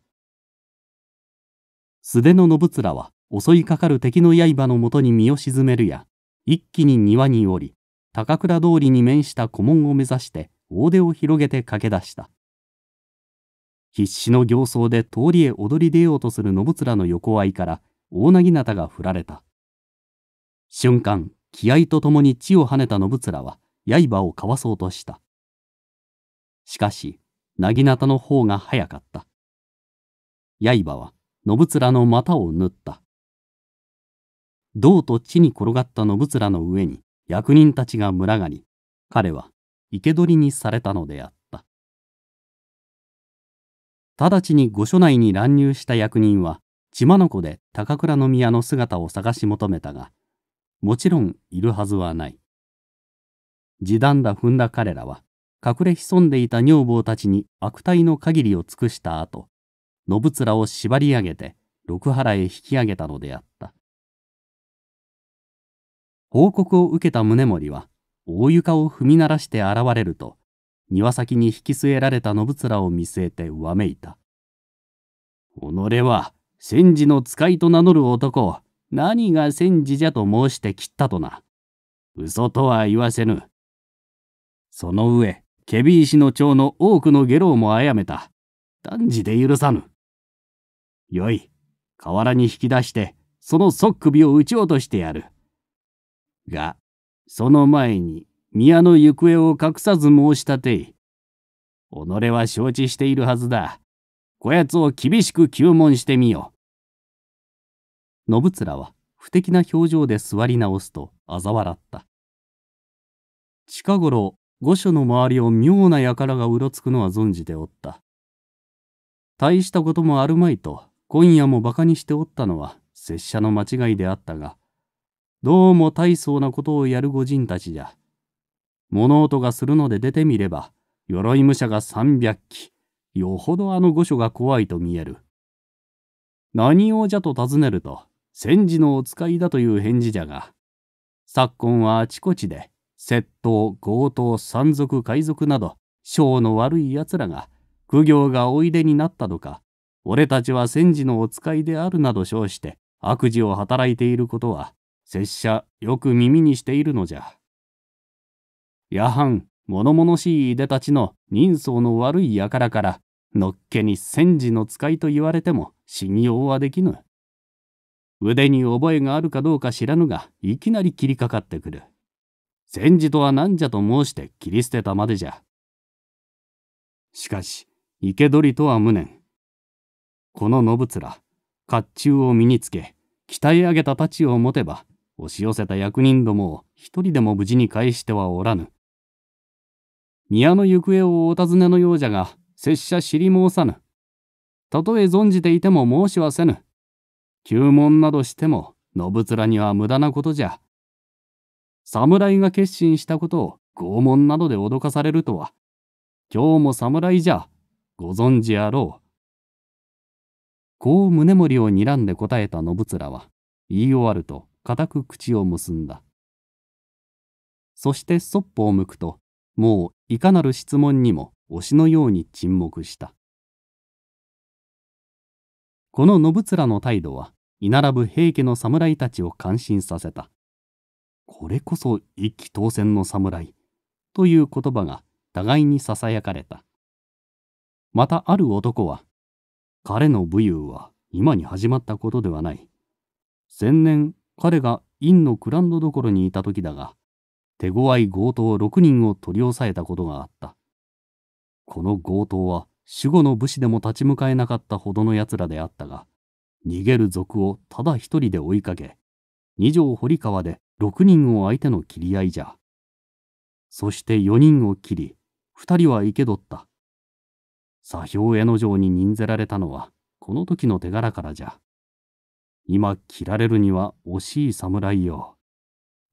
素手の信面は襲いかかる敵の刃のもとに身を沈めるや一気に庭に降り高倉通りに面した古門を目指して大手を広げて駆け出した必死の形相で通りへ踊り出ようとする信綱の横合いから大なぎなたが振られた瞬間気合とともに地を跳ねた信綱は刃をかわそうとしたしかしなぎなたの方が早かった刃は信綱の股を縫った銅と地に転がった信綱の上に役人たちが群がり彼は生け捕りにされたのであった直ちに御所内に乱入した役人は血眼で高倉宮の姿を探し求めたがもちろんいるはずはない地団だ踏んだ彼らは隠れ潜んでいた女房たちに悪態の限りを尽くした後信面を縛り上げて六原へ引き上げたのであった報告を受けた宗盛は大床を踏み鳴らして現れると庭先に引き据えられた信面を見据えてうわめいた。己は戦時の使いと名乗る男、何が戦時じゃと申して切ったとな。嘘とは言わせぬ。その上、ケビ石の長の多くの下郎もあやめた。断じで許さぬ。よい、河原に引き出して、その即首を撃ち落としてやる。が、その前に宮の行方を隠さず申し立てい。己は承知しているはずだ。こやつを厳しく糾問してみよ。信綱は不敵な表情で座り直すと嘲笑った。近頃御所の周りを妙な輩がうろつくのは存じておった。大したこともあるまいと今夜も馬鹿にしておったのは拙者の間違いであったがどうも大層なことをやる御人たちじゃ。物音がするので出てみれば鎧武者が300騎よほどあの御所が怖いと見える。何をじゃと尋ねると戦時のお使いだという返事じゃが昨今はあちこちで窃盗強盗山賊海賊など性の悪いやつらが苦行がおいでになったとか俺たちは戦時のお使いであるなど称して悪事を働いていることは拙者よく耳にしているのじゃ。夜半物々しいいでたちの人相の悪い輩からのっけに戦時の使いと言われても信用はできぬ腕に覚えがあるかどうか知らぬがいきなり切りかかってくる戦時とは何じゃと申して切り捨てたまでじゃしかし生け捕りとは無念この信面甲冑を身につけ鍛え上げた太刀を持てば押し寄せた役人どもを一人でも無事に返してはおらぬ宮の行方をお尋ねのようじゃが、拙者知り申さぬ。たとえ存じていても申しはせぬ。旧門などしても、信面には無駄なことじゃ。侍が決心したことを拷問などで脅かされるとは、今日も侍じゃ、ご存知あろう。こう宗盛を睨んで答えた信面は、言い終わると固く口を結んだ。そしてそっぽを向くと、もういかなる質問にも推しのように沈黙した。この信連の態度は、居並ぶ平家の侍たちを感心させた。これこそ一騎当選の侍という言葉が互いにささやかれた。またある男は、彼の武勇は今に始まったことではない。先年彼が院のクランドどころにいた時だが、手強い強盗6人を取り押さえたことがあった。この強盗は守護の武士でも立ち向かえなかったほどの奴らであったが、逃げる賊をただ一人で追いかけ、二条堀川で6人を相手の切り合いじゃ。そして4人を切り、2人は生け取った。左兵江の城に任せられたのは、この時の手柄からじゃ。今切られるには惜しい侍よ。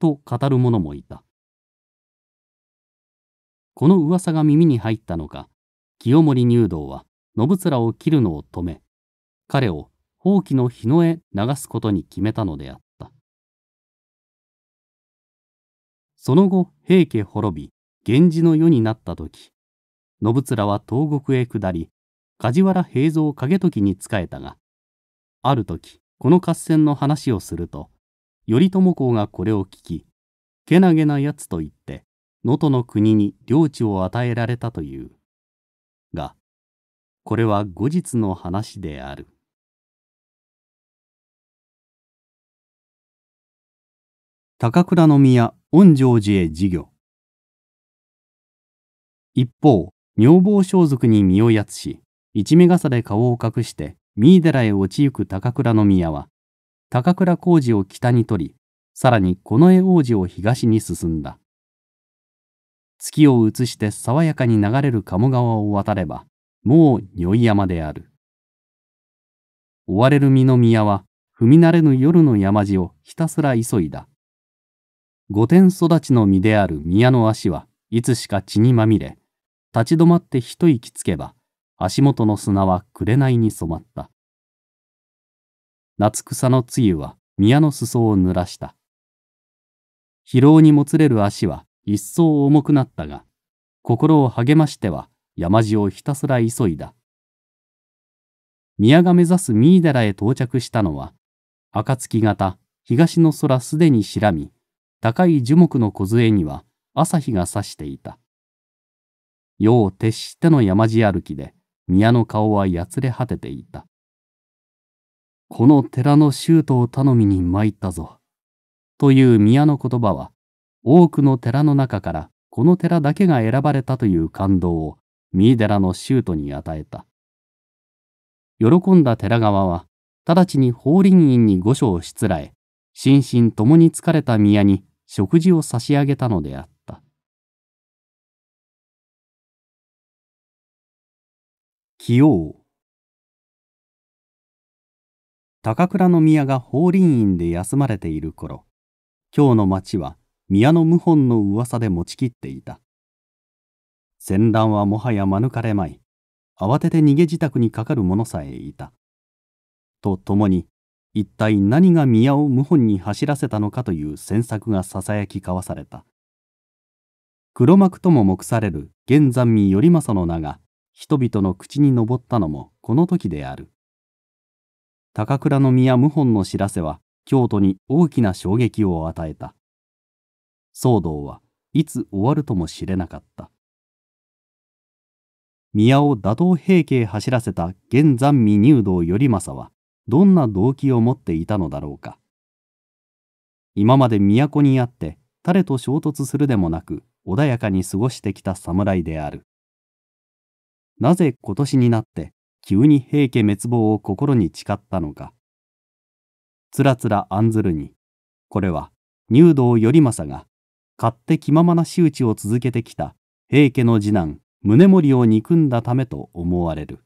と語る者もいた。この噂が耳に入ったのか清盛入道は信貫を切るのを止め彼を放棄の日野へ流すことに決めたのであったその後平家滅び源氏の世になった時信貫は東国へ下り梶原平蔵景時に仕えたがある時この合戦の話をすると頼朝公がこれを聞きけなげなやつと言って能登の国に領地を与えられたという。が、これは後日の話である。高倉宮恩成寺へ授業。一方、女房装束に身をやつし、一目傘で顔を隠して、三井寺へ落ちゆく高倉宮は、高倉浩二を北に取り、さらに近衛王子を東に進んだ。月を映して爽やかに流れる鴨川を渡れば、もう如意山である。追われる身の宮は、踏み慣れぬ夜の山路をひたすら急いだ。御殿育ちの身である宮の足はいつしか血にまみれ、立ち止まって一息つけば、足元の砂は紅に染まった。夏草の露は宮の裾を濡らした。疲労にもつれる足は一層重くなったが心を励ましては山路をひたすら急いだ宮が目指す三井寺へ到着したのは暁型東の空すでに白み高い樹木の梢には朝日が差していた夜を徹しての山路歩きで宮の顔はやつれ果てていたこの寺の舅を頼みに参ったぞという宮の言葉は多くの寺の中からこの寺だけが選ばれたという感動を三井寺の修徒に与えた。喜んだ寺側は、直ちに法輪院に御所をしつらえ、心身ともに疲れた宮に食事を差し上げたのであった。起用高倉宮が法輪院で休まれている頃、今日の町は宮の謀反の噂で持ちきっていた。戦乱はもはや免れまい。慌てて逃げ自宅にかかる者さえいた。とともに、一体何が宮を謀反に走らせたのかという詮索がささやき交わされた。黒幕とも目される玄山味頼政の名が人々の口に上ったのもこの時である。高倉宮謀反の知らせは京都に大きな衝撃を与えた。騒動はいつ終わるとも知れなかった。宮を打倒平家へ走らせた現山未入道頼政は、どんな動機を持っていたのだろうか。今まで都にあって、誰と衝突するでもなく、穏やかに過ごしてきた侍である。なぜ今年になって、急に平家滅亡を心に誓ったのか。つらつら案ずるに、これは、入道頼政が勝手気ままな仕打ちを続けてきた平家の次男宗盛を憎んだためと思われる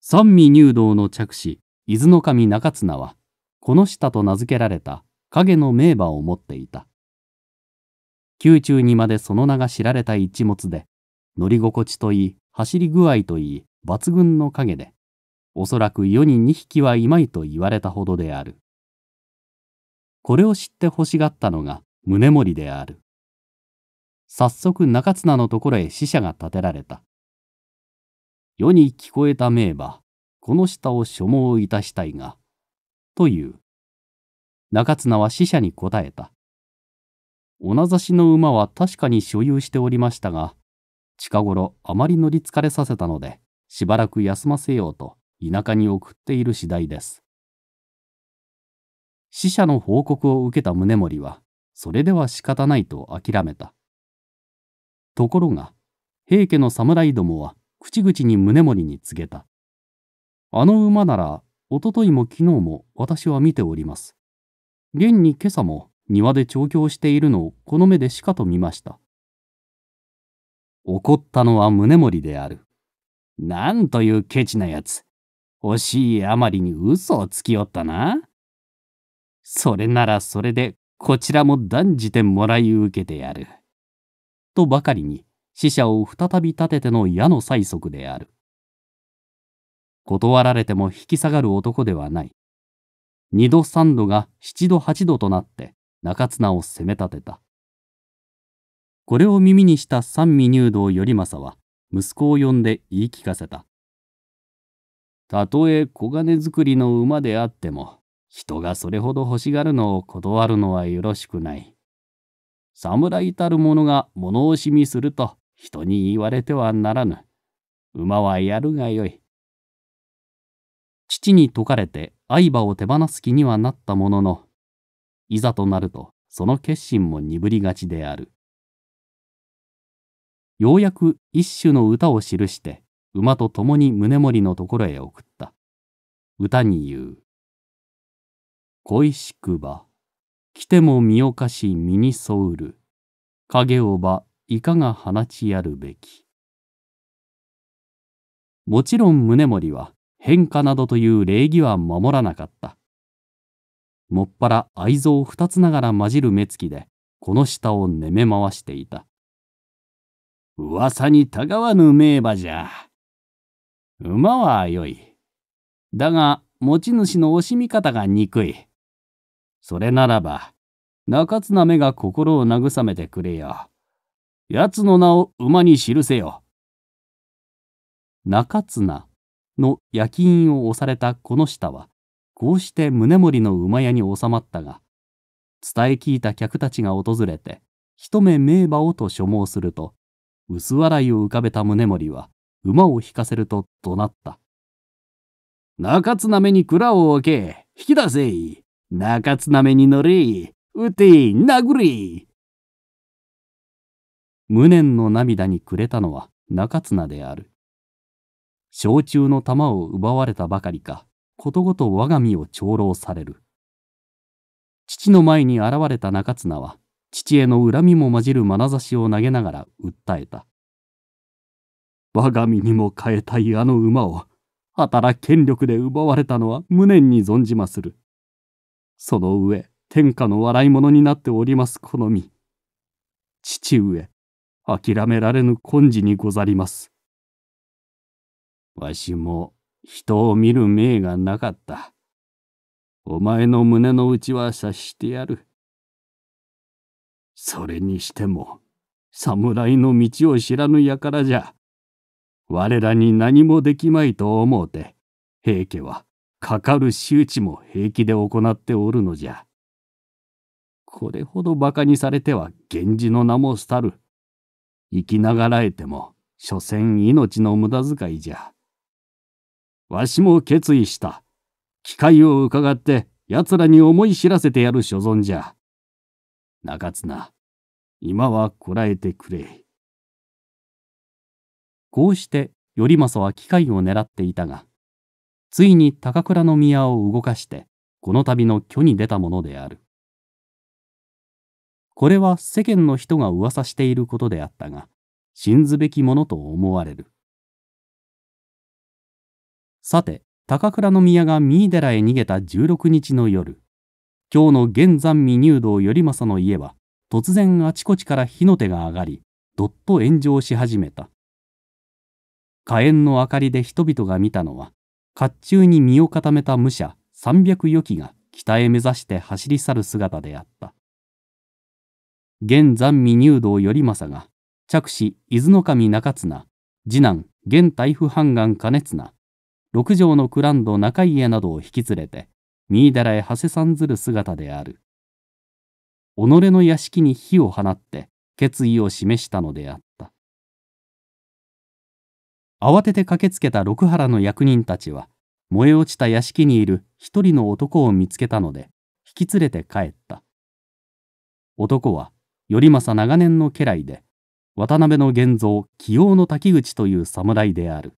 三味入道の着手伊豆守中綱はこの下と名付けられた影の名馬を持っていた宮中にまでその名が知られた一物で乗り心地といい走り具合といい抜群の影でおそらく世に2匹はいまいと言われたほどであるこれを知って欲しがったのが宗盛である。早速中綱のところへ使者が立てられた。世に聞こえた名馬、この下を所望いたしたいが、という。中綱は使者に答えた。おざしの馬は確かに所有しておりましたが、近頃あまり乗り疲れさせたので、しばらく休ませようと田舎に送っている次第です。死者の報告を受けた宗盛はそれでは仕方ないと諦めたところが平家の侍どもは口々に宗盛に告げた「あの馬ならおとといも昨日も私は見ております」現に今朝も庭で調教しているのをこの目でしかと見ました怒ったのは宗盛であるなんというケチなやつ惜しいあまりに嘘をつきおったな。それならそれでこちらも断じてもらい受けてやる。とばかりに死者を再び立てての矢の催促である。断られても引き下がる男ではない。二度三度が七度八度となって中綱を攻め立てた。これを耳にした三味入道頼政は息子を呼んで言い聞かせた。たとえ黄金作りの馬であっても人がそれほど欲しがるのを断るのはよろしくない。侍たる者が物惜しみすると人に言われてはならぬ。馬はやるがよい。父に説かれて相場を手放す気にはなったものの、いざとなるとその決心も鈍りがちである。ようやく一首の歌を記して馬と共に宗盛のところへ送った。歌に言う。恋しくば来ても身をかし身に添うる影をばいかが放ちやるべきもちろん宗盛は変化などという礼儀は守らなかったもっぱら愛憎二つながら混じる目つきでこの下をねめ回していた噂にたがわぬ名馬じゃ馬はよいだが持ち主の惜しみ方が憎いそれならば、中綱目が心を慰めてくれよ。奴の名を馬に記せよ。中綱の焼き印を押されたこの下は、こうして宗盛の馬屋に収まったが、伝え聞いた客たちが訪れて、一目名馬をと所望すると、薄笑いを浮かべた宗盛は、馬を引かせると怒鳴った。中綱目に蔵を置け、引き出せい。中津波に乗れ撃て殴れ無念の涙にくれたのは中綱である。焼酎の玉を奪われたばかりか、ことごと我が身を長老される。父の前に現れた中綱は、父への恨みも混じる眼差しを投げながら訴えた。我が身にも変えたいあの馬を、働権力で奪われたのは無念に存じまする。その上、天下の笑い者になっておりますこの身。父上、諦められぬ根治にござります。わしも人を見る目がなかった。お前の胸の内は察してやる。それにしても、侍の道を知らぬ輩じゃ、我らに何もできまいと思うて、平家はかかる周知も平気で行っておるのじゃ。これほど馬鹿にされては源氏の名も廃る。生きながらえても、所詮命の無駄遣いじゃ。わしも決意した。機会を伺って、奴らに思い知らせてやる所存じゃ。中綱、今はこらえてくれ。こうして、頼政は機会を狙っていたが、ついに高倉宮を動かしてこの度の虚に出たものであるこれは世間の人が噂していることであったが信ずべきものと思われるさて高倉宮が三井寺へ逃げた16日の夜今日の玄山未入道頼政の家は突然あちこちから火の手が上がりどっと炎上し始めた火炎の明かりで人々が見たのは甲冑に身を固めた武者三百余騎が北へ目指して走り去る姿であった。現残味入道頼政が、着子伊豆守中綱、次男現大夫判官兼綱、六条のクランド中家などを引き連れて、新寺へ馳せさんずる姿である。己の屋敷に火を放って決意を示したのであった慌てて駆けつけた六原の役人たちは燃え落ちた屋敷にいる一人の男を見つけたので引き連れて帰った男は頼政長年の家来で渡辺の源蔵紀王の滝口という侍である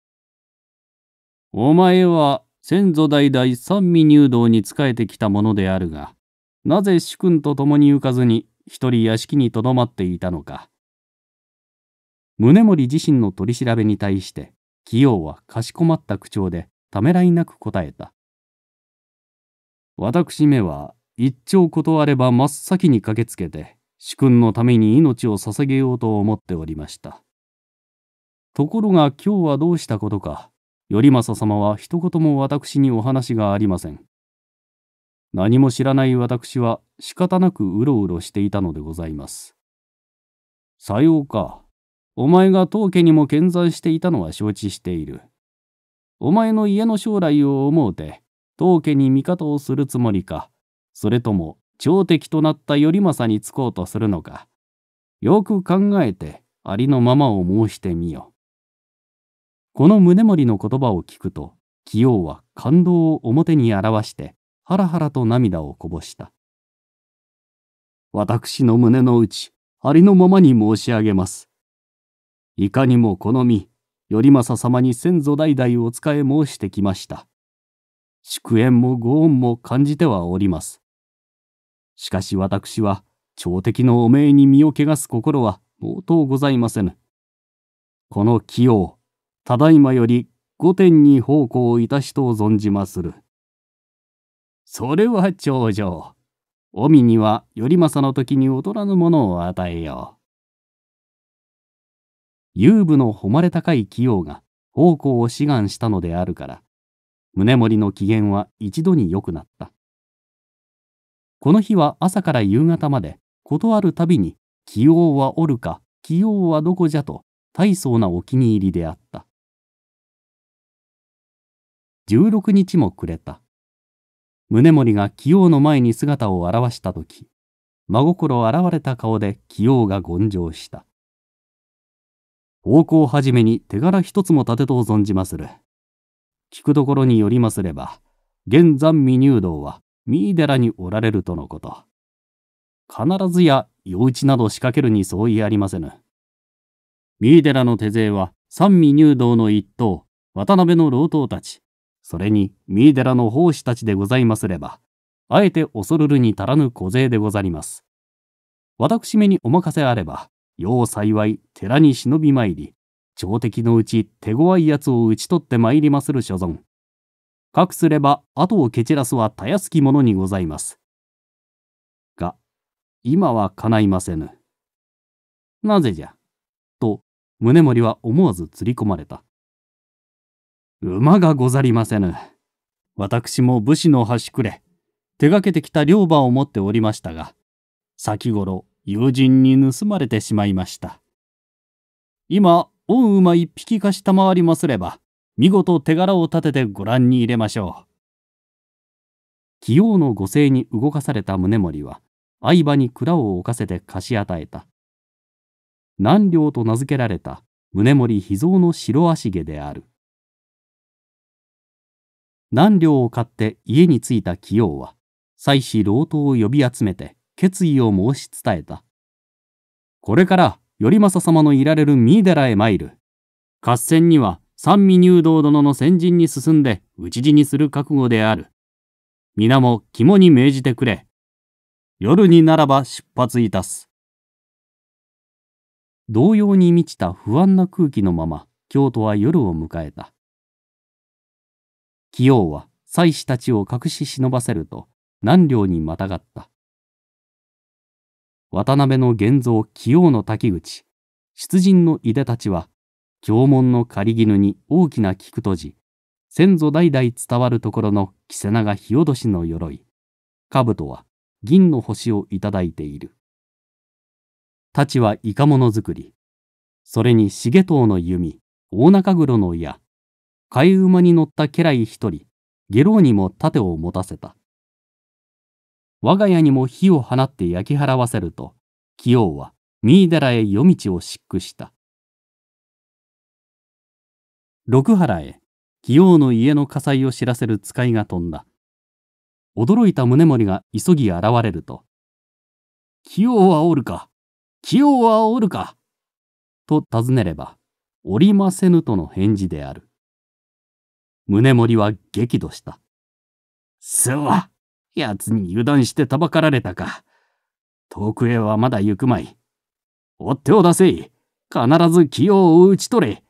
お前は先祖代々三味入道に仕えてきたものであるがなぜ主君と共に行かずに一人屋敷にとどまっていたのか宗盛自身の取り調べに対して器用はかしこまった口調でためらいなく答えた。私めは一丁断れば真っ先に駆けつけて主君のために命を捧げようと思っておりました。ところが今日はどうしたことか頼政様は一言も私にお話がありません。何も知らない私は仕方なくうろうろしていたのでございます。さようか。お前が当家にも健在していたのは承知している。お前の家の将来を思うて、当家に味方をするつもりか、それとも朝敵となった頼政に就こうとするのか、よく考えてありのままを申してみよ。この宗盛の言葉を聞くと、器用は感動を表に表して、ハラハラと涙をこぼした。私の胸の内、ありのままに申し上げます。いかにもこの身、頼政様に先祖代々お仕え申してきました。祝宴もご恩も感じてはおります。しかし私は、朝敵の汚名に身を汚す心は毛頭ございませぬ。この器用、ただいまより御殿に奉公いたしと存じまする。それは長女。臣には頼政の時に劣らぬものを与えよう。遊部の誉れ高い器用が王公を志願したのであるから、宗盛の機嫌は一度に良くなった。この日は朝から夕方まで、断るたびに、器用はおるか、器用はどこじゃと、大層なお気に入りであった。16日も暮れた。宗盛が器用の前に姿を現した時、真心現れた顔で器用が権上した。王侯はじめに手柄一つも立てと存じまする。聞くところによりますれば、現山未入道は三井寺におられるとのこと。必ずや夜討ちなど仕掛けるに相違ありませぬ。三井寺の手勢は三味入道の一党、渡辺の老頭たち、それに三井寺の奉仕たちでございますれば、あえて恐るるに足らぬ小勢でござります。私めにお任せあれば、よう幸い寺に忍び参り、朝敵のうち手強いやつを討ち取って参りまする所存。かくすれば後を蹴散らすはたやすきものにございます。が、今は叶いませぬ。なぜじゃ、と宗盛は思わず釣り込まれた。馬がござりませぬ。私も武士の端くれ、手がけてきた両馬を持っておりましたが、先頃友人に盗まれてしまいました今御馬一匹貸したまわりますれば見事手柄を立ててご覧に入れましょう器用の御勢に動かされた宗盛は相場に蔵を置かせて貸し与えた南陵と名付けられた宗盛秘蔵の白足毛である南陵を買って家に着いた器用は妻子老頭を呼び集めて決意を申し伝えた。これから頼政様のいられる三井寺へ参る。合戦には三味入道殿の先陣に進んで討ち死にする覚悟である。皆も肝に銘じてくれ。夜にならば出発いたす。同様に満ちた不安な空気のまま京都は夜を迎えた。紀王は妻子たちを隠し忍ばせると南両にまたがった。渡辺の現像器用の滝口、出陣のいでたちは、経門の狩り絹に大きな菊とじ、先祖代々伝わるところの着せ長日おどしの鎧、兜は銀の星をいただいている。太刀はイカもの作り、それに重藤の弓、大中黒の矢、替え馬に乗った家来一人、下郎にも盾を持たせた。我が家にも火を放って焼き払わせると、器用は三井寺へ夜道を漆喰した。六原へ、器用の家の火災を知らせる使いが飛んだ。驚いた宗盛が急ぎ現れると、器用はおるか、器用はおるか、と尋ねれば、おりませぬとの返事である。宗盛は激怒した。すわ奴に油断してたばかられたか。遠くへはまだ行くまい。追っ手を出せい。必ず気を打ち取れ。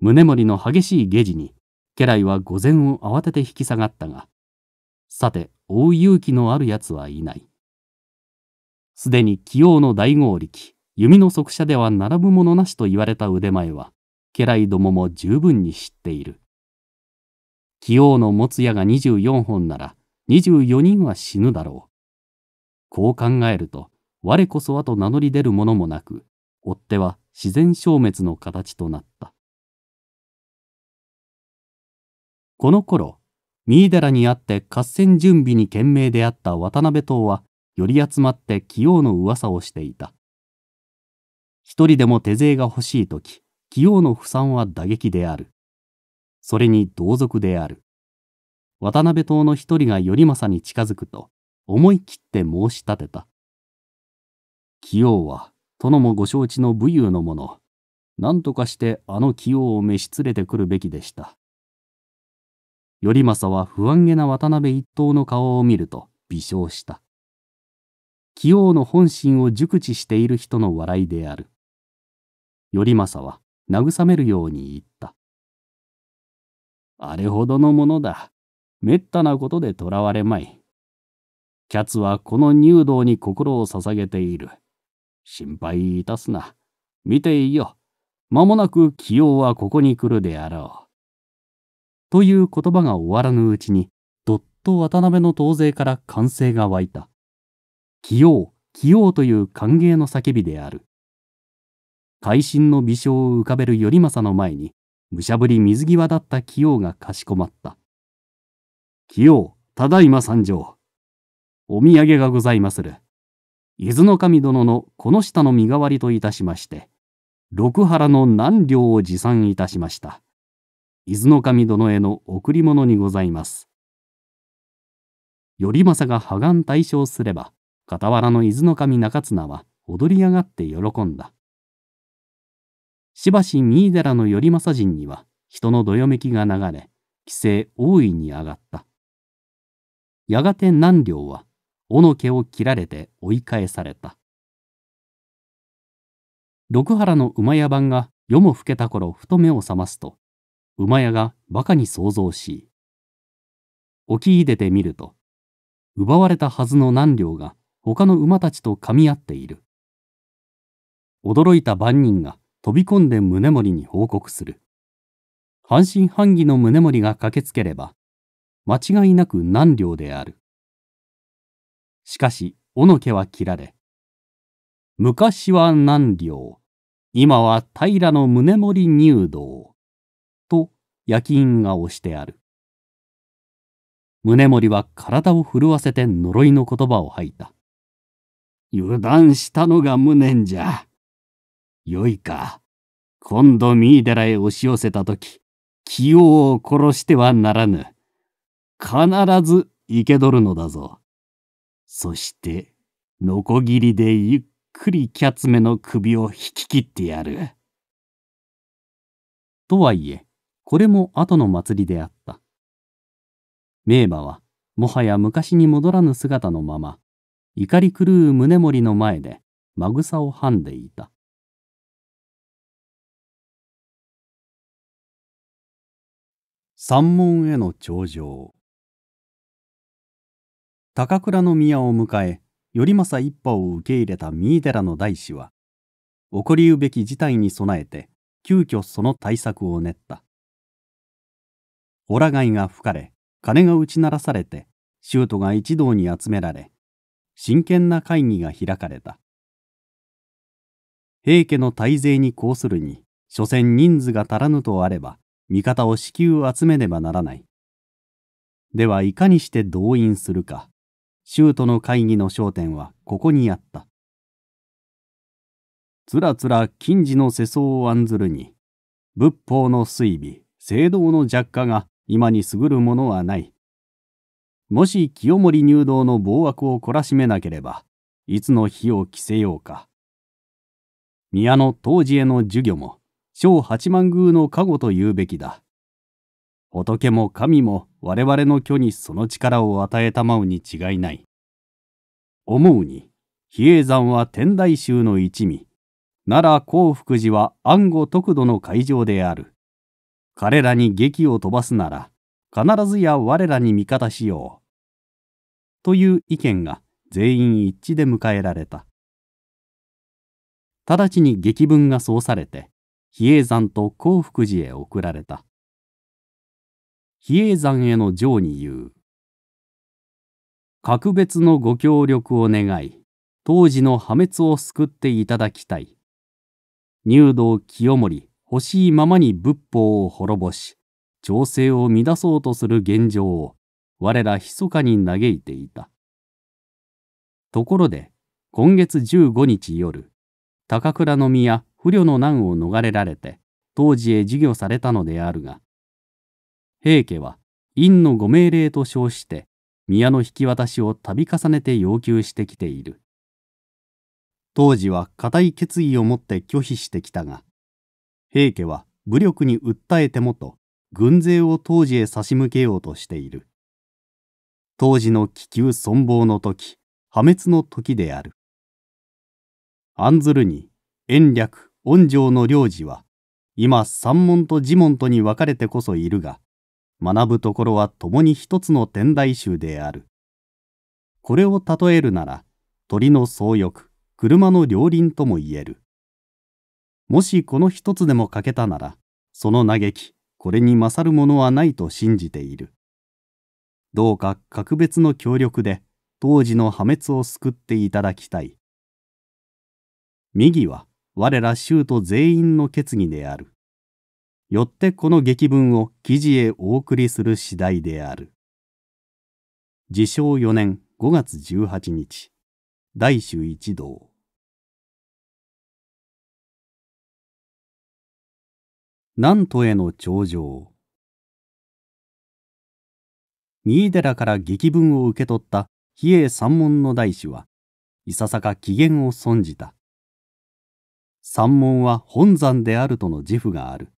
宗盛の激しい下地に、家来は御前を慌てて引き下がったが、さて、追う勇気のある奴はいない。すでに器用の大合力、弓の速射では並ぶものなしと言われた腕前は、家来どもも十分に知っている。器用の持つ矢が24本なら24人は死ぬだろう。こう考えると、我こそはと名乗り出るものもなく、追っ手は自然消滅の形となった。この頃、三井寺にあって合戦準備に懸命であった渡辺党は、寄り集まって器用の噂をしていた。一人でも手勢が欲しいとき、器用の不散は打撃である。それに同族である。渡辺党の一人が頼政に近づくと、思い切って申し立てた。器用は、殿もご承知の武勇の者、何とかしてあの器用を召し連れてくるべきでした。頼政は不安げな渡辺一党の顔を見ると微笑した。器用の本心を熟知している人の笑いである。頼政は慰めるように言った。あれほどのものだ。めったなことでとらわれまい。キャツはこの入道に心を捧げている。心配いたすな。見ていいよ。間もなく用はここに来るであろう。という言葉が終わらぬうちに、どっと渡辺の東勢から歓声が湧いた。起用、起用という歓迎の叫びである。会心の微笑を浮かべる頼政の前に、むしゃぶり水際だった器用がかしこまった。器用、ただいま参上。お土産がございまする。伊豆の神殿のこの下の身代わりといたしまして、六原の何両を持参いたしました。伊豆の神殿への贈り物にございます。頼政が破顔対象すれば、傍らの伊豆の神中綱は踊り上がって喜んだ。しばし三井寺の頼政陣には人のどよめきが流れ、規制大いに上がった。やがて南梁は、尾の毛を切られて追い返された。六原の馬屋番が夜も更けた頃ふと目を覚ますと、馬屋が馬鹿に想像し、き入れてみると、奪われたはずの南梁が他の馬たちと噛み合っている。驚いた番人が飛び込んで宗盛に報告する半信半疑の宗盛が駆けつければ間違いなく難領であるしかし小野家は切られ昔は難領今は平の宗盛入道と焼勤印が押してある宗盛は体を震わせて呪いの言葉を吐いた油断したのが無念じゃ。よいか。今度三井寺へ押し寄せた時、気王を殺してはならぬ。必ず生け取るのだぞ。そして、ノコギリでゆっくりキャツメの首を引き切ってやる。とはいえ、これも後の祭りであった。名馬は、もはや昔に戻らぬ姿のまま、怒り狂う宗盛の前で、まぐさをはんでいた。山門への頂上高倉宮を迎え頼政一派を受け入れた三井寺の大師は起こりうべき事態に備えて急遽その対策を練ったオラいが吹かれ金が打ち鳴らされて州都が一堂に集められ真剣な会議が開かれた平家の大勢に抗するに所詮人数が足らぬとあれば味方を至急集めねばならない。ではいかにして動員するか。州都の会議の焦点はここにあった。つらつら近次の世相を案ずるに、仏法の水尾、聖堂の弱化が今に優るものはない。もし清盛入道の暴悪を懲らしめなければ、いつの日を着せようか。宮の当時への授業も、小八幡宮の加護と言うべきだ。仏も神も我々の虚にその力を与えたまうに違いない。思うに、比叡山は天台宗の一味、奈良興福寺は安護徳土の会場である。彼らに劇を飛ばすなら、必ずや我らに味方しよう。という意見が全員一致で迎えられた。直ちに劇文がそうされて、比叡山と興福寺へ送られた比叡山への城に言う格別のご協力を願い当時の破滅を救っていただきたい入道清盛欲しいままに仏法を滅ぼし調整を乱そうとする現状を我ら密かに嘆いていたところで今月15日夜高倉宮不慮の難を逃れられて当時へ授与されたのであるが平家は院のご命令と称して宮の引き渡しを度重ねて要求してきている当時は固い決意を持って拒否してきたが平家は武力に訴えてもと軍勢を当時へ差し向けようとしている当時の気球存亡の時破滅の時である案ずるに延暦恩城の領事は今三門と自門とに分かれてこそいるが学ぶところは共に一つの天台宗であるこれを例えるなら鳥の総翼車の両輪とも言えるもしこの一つでも欠けたならその嘆きこれに勝るものはないと信じているどうか格別の協力で当時の破滅を救っていただきたい右は我ら州と全員の決議である。よってこの劇文を記事へお送りする次第である。自称4年5月18日、大衆一同。南都への頂上。新寺から劇文を受け取った比叡三門の大師は、いささか機嫌を損じた。山門は本山であるとの自負がある。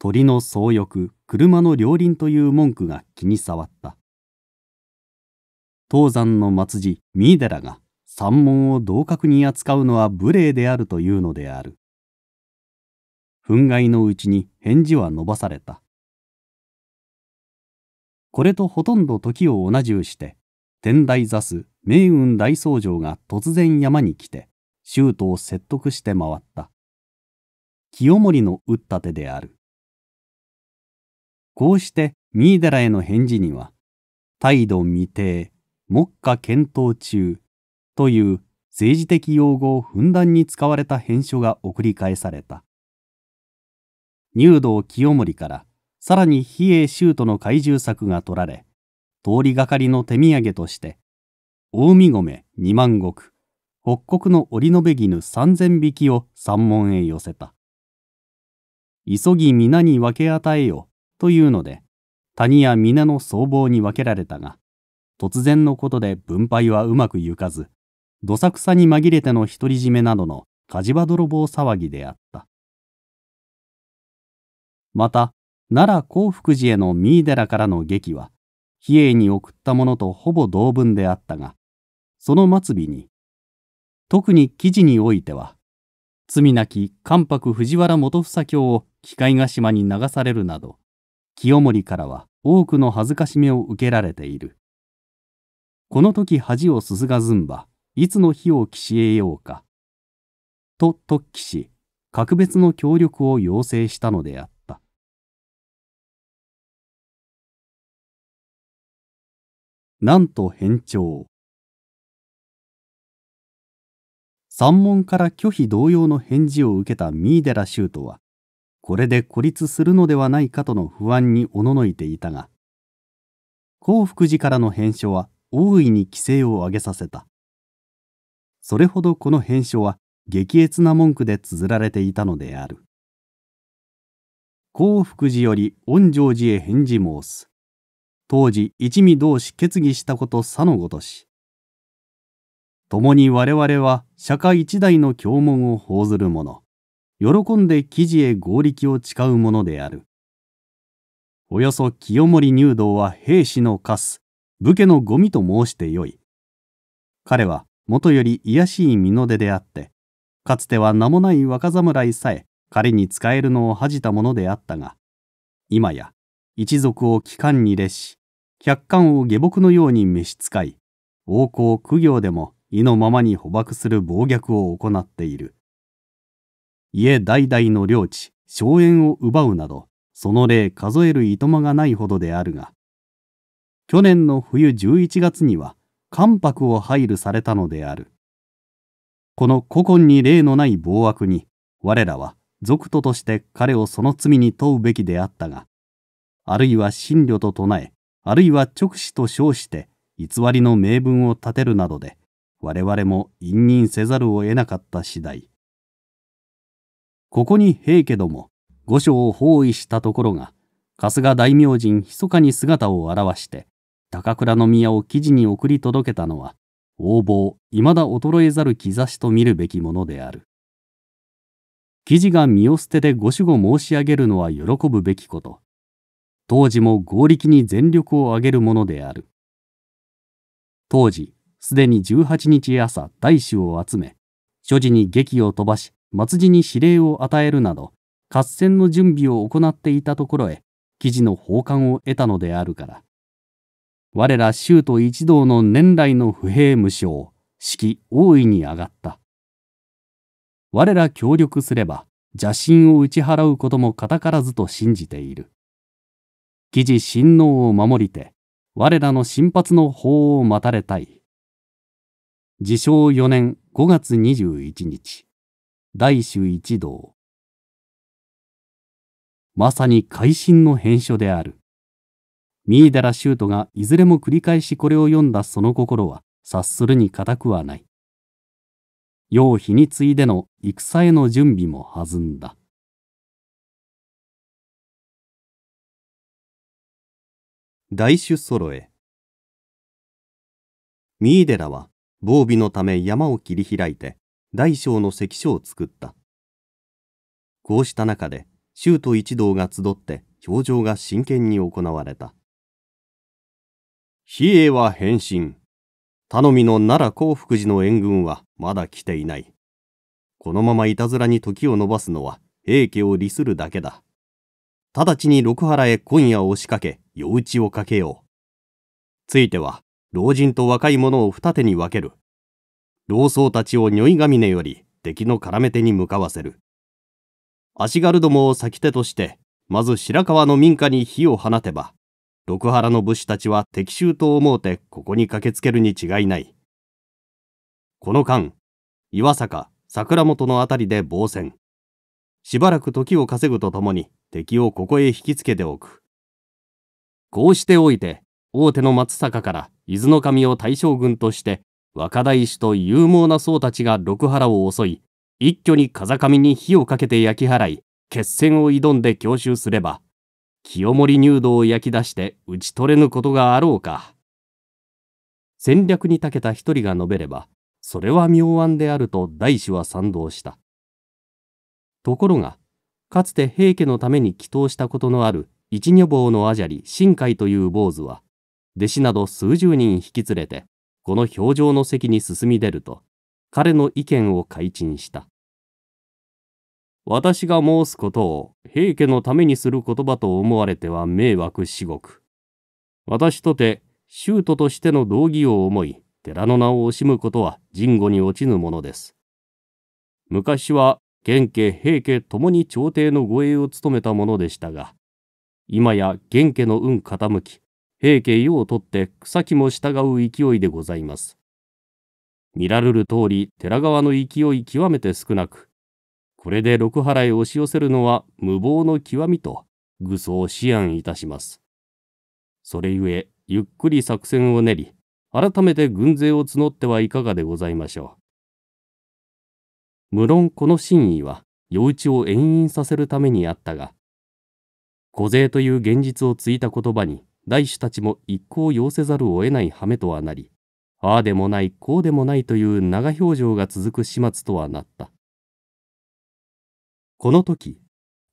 鳥の総翼、車の両輪という文句が気に障った。東山の末寺、三寺が山門を同格に扱うのは無礼であるというのである。憤慨のうちに返事は伸ばされた。これとほとんど時を同じうして、天台座す明雲大僧正が突然山に来て、周東を説得して回った。清盛の打った手である。こうして三井寺への返事には、態度未定、目下検討中という政治的用語をふんだんに使われた返書が送り返された。入道清盛からさらに比叡州都の懐柔策が取られ、通りがかりの手土産として、大見米二万石、北国の織延絹三千匹を山門へ寄せた。急ぎ皆に分け与えよというので、谷や皆の僧帽に分けられたが、突然のことで分配はうまくゆかず、どさくさに紛れての独り占めなどの火事場泥棒騒ぎであった。また、奈良興福寺への三井寺からの劇は、比叡に送ったものとほぼ同文であったが、その末尾に特に記事においては罪なき関白藤原元房卿を機械ヶ島に流されるなど清盛からは多くの恥ずかしめを受けられているこの時恥をすすがずんばいつの日を岸へようかと突起し格別の協力を要請したのであったなんと返帳三門から拒否同様の返事を受けた三井寺修斗は、これで孤立するのではないかとの不安におののいていたが、興福寺からの返書は大いに規制を上げさせた。それほどこの返書は激烈な文句で綴られていたのである。興福寺より御成寺へ返事申す。当時一味同士決議したことさのごとし、共に我々は釈迦一代の教文を奉ずる者喜んで記事へ合力を誓う者であるおよそ清盛入道は兵士のカス武家のゴミと申してよい彼はもとより卑しい身の出であってかつては名もない若侍さえ彼に仕えるのを恥じたものであったが今や一族を機関に列し百官を下僕のように召し使い王侯苦行でも意のままに捕獲する暴虐を行っている家代々の領地荘園を奪うなどその例数えるいとまがないほどであるが去年の冬11月には関白を配慮されたのであるこの古今に例のない暴悪に我らは族徒として彼をその罪に問うべきであったがあるいは信慮と唱えあるいは直視と称して偽りの名分を立てるなどで我々も隠忍せざるを得なかった次第。ここに平家ども御所を包囲したところが春日大明神密かに姿を現して高倉宮を記事に送り届けたのは横暴未だ衰えざる兆しと見るべきものである。記事が身を捨てて御守護申し上げるのは喜ぶべきこと。当時も合力に全力を挙げるものである。当時、すでに18日朝大衆を集め所持に劇を飛ばし末次に指令を与えるなど合戦の準備を行っていたところへ記事の奉還を得たのであるから我ら州都一同の年来の不平無償式大いに上がった我ら協力すれば邪神を打ち払うこともかたからずと信じている記事親王を守りて我らの新発の法を待たれたい自称4年5月21日、大衆一同。まさに会心の変書である。三井寺修斗がいずれも繰り返しこれを読んだその心は察するに固くはない。要日に次いでの戦への準備も弾んだ。大種揃え三井寺は防備のため山を切り開いて大小の関所を作った。こうした中で、州都一同が集って表情が真剣に行われた。比叡は変身。頼みの奈良興福寺の援軍はまだ来ていない。このままいたずらに時を延ばすのは平家を利するだけだ。直ちに六原へ今夜押しかけ、夜討ちをかけよう。ついては老人と若い者を二手に分ける。老僧たちを如意ヶ峰より敵の絡め手に向かわせる。足軽どもを先手として、まず白川の民家に火を放てば、六原の武士たちは敵襲と思うてここに駆けつけるに違いない。この間、岩坂、桜本の辺りで防戦。しばらく時を稼ぐとともに敵をここへ引きつけておく。こうしておいて大手の松坂から伊豆の神を大将軍として若大師と勇猛な僧たちが六原を襲い一挙に風上に火をかけて焼き払い決戦を挑んで強襲すれば清盛入道を焼き出して打ち取れぬことがあろうか戦略に長けた一人が述べればそれは妙案であると大師は賛同したところがかつて平家のために祈祷したことのある一女坊のアジャリ新海という坊主は弟子など数十人引き連れてこの表情の席に進み出ると彼の意見を開陳した私が申すことを平家のためにする言葉と思われては迷惑至極私とて宗徒としての道義を思い寺の名を惜しむことは人護に落ちぬものです昔は元家平家ともに朝廷の護衛を務めたものでしたが今や元家の運傾き平家世を取って草木も従う勢いでございます。見られる通り寺側の勢い極めて少なくこれで六払い押し寄せるのは無謀の極みと愚僧思案いたします。それゆえゆっくり作戦を練り改めて軍勢を募ってはいかがでございましょう。無論この真意は幼一を延引させるためにあったが小勢という現実をついた言葉に大師たちも一向要せざるを得ない羽目とはなりああでもないこうでもないという長表情が続く始末とはなったこの時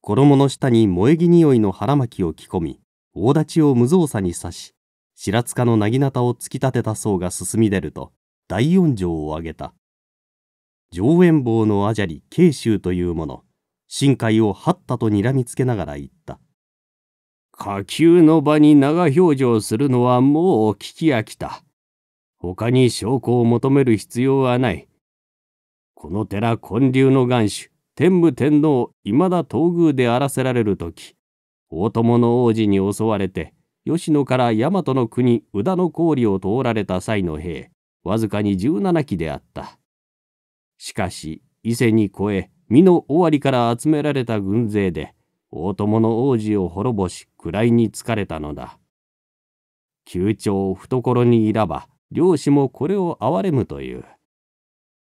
衣の下に萌木匂いの腹巻きを着込み大立ちを無造作に刺し白塚の薙刀を突き立てた僧が進み出ると大四条を挙げた上縁棒のあじゃり慶州というもの深海をはったとにらみつけながら言った下級の場に長表情するのはもう聞き飽きた。他に証拠を求める必要はない。この寺建立の元首、天武天皇未だ東宮であらせられる時、大友の王子に襲われて、吉野から大和の国宇田の氷を通られた際の兵、わずかに17機であった。しかし、伊勢に越え、美終尾張から集められた軍勢で、大友の王子を滅ぼし、位に疲れたのだ。宮長懐にいらば漁師もこれを憐れむという。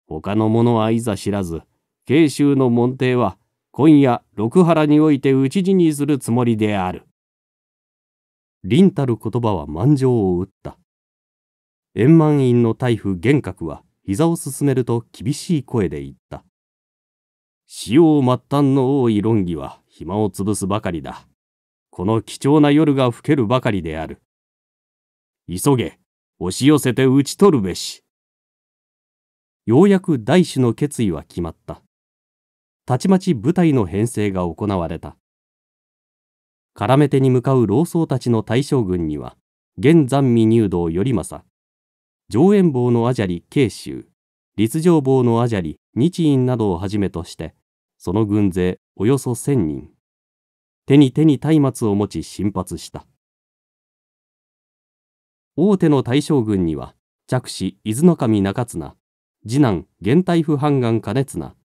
他の者はいざ知らず慶州の門弟は今夜六原において討ち死にするつもりである。凛たる言葉は満場を打った。円満院の大夫玄覚は膝をすめると厳しい声で言った。使用末端の多い論議は暇を潰すばかりだ。この貴重な夜が更けるばかりである。急げ、押し寄せて討ち取るべし。ようやく大主の決意は決まった。たちまち部隊の編成が行われた。絡め手に向かう老僧たちの大将軍には、現山未入道頼政、上演坊のアジャリ慶州、立上坊のアジャリ日院などをはじめとして、その軍勢およそ千人。手に手に松明を持ち進発した大手の大将軍には嫡子伊豆守中綱次男源太夫藩官兼綱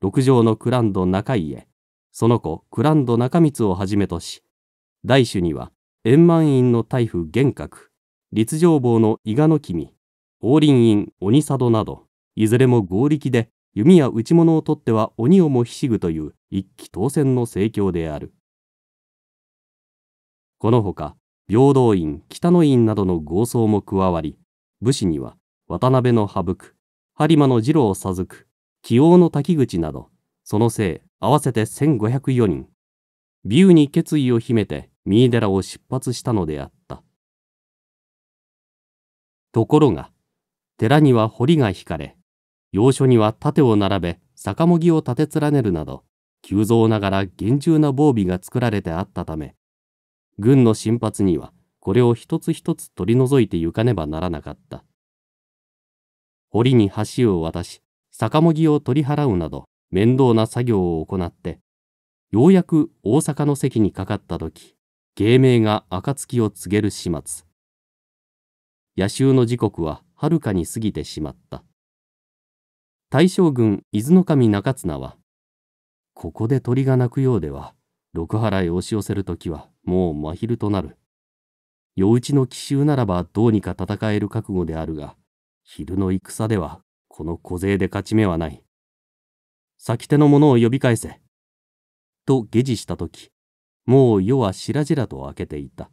六条のクランド中家その子クランド中光をはじめとし大主には円満院の大夫玄閣立上坊の伊賀の君王林院鬼佐渡などいずれも合力で弓や打ち物を取っては鬼をもひしぐという一騎当選の盛況である。このほか平等院北野院などの豪僧も加わり武士には渡辺の羽生く播磨の次郎を授く紀王の滝口などそのせい合わせて1504人美優に決意を秘めて三井寺を出発したのであったところが寺には堀が引かれ要所には盾を並べ酒もぎを立て連ねるなど急増ながら厳重な防備が作られてあったため軍の新発にはこれを一つ一つ取り除いてゆかねばならなかった。堀に橋を渡し、酒もぎを取り払うなど面倒な作業を行って、ようやく大阪の席にかかった時、芸名が暁を告げる始末。夜襲の時刻ははるかに過ぎてしまった。大将軍伊豆守中綱は、ここで鳥が鳴くようでは、六払い押し寄せる時はもう真昼となる。夜討ちの奇襲ならばどうにか戦える覚悟であるが、昼の戦ではこの小勢で勝ち目はない。先手の者を呼び返せ。と下辞した時、もう夜はしらじらと開けていた。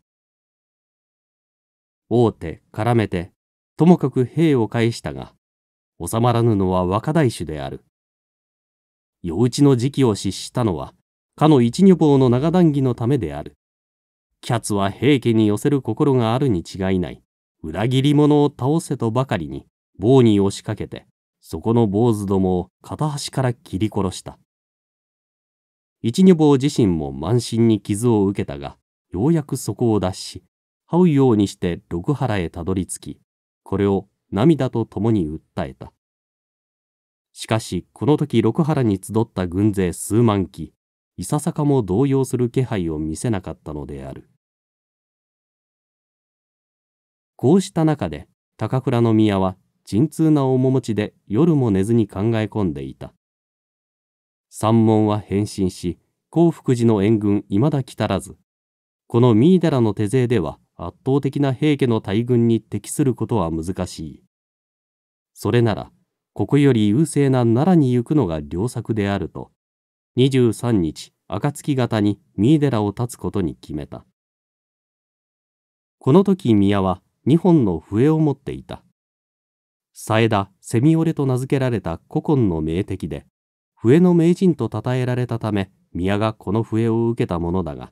大手絡めて、ともかく兵を返したが、収まらぬのは若大種である。夜討ちの時期を失したのは、かの一女房の長談義のためである。キャツは平家に寄せる心があるに違いない。裏切り者を倒せとばかりに、棒に押しかけて、そこの坊主どもを片端から切り殺した。一女房自身も満身に傷を受けたが、ようやくそこを脱し、這うようにして六原へたどり着き、これを涙と共に訴えた。しかし、この時六原に集った軍勢数万騎、いささかも動揺する気配を見せなかったのであるこうした中で高倉宮は沈痛な面持ちで夜も寝ずに考え込んでいた山門は変身し興福寺の援軍未だ来たらずこの三井寺の手勢では圧倒的な平家の大軍に適することは難しいそれならここより優勢な奈良に行くのが良策であると23日暁型に三寺を立つことに決めたこの時宮は2本の笛を持っていた佐枝セミオレと名付けられた古今の名敵で笛の名人と称えられたため宮がこの笛を受けたものだが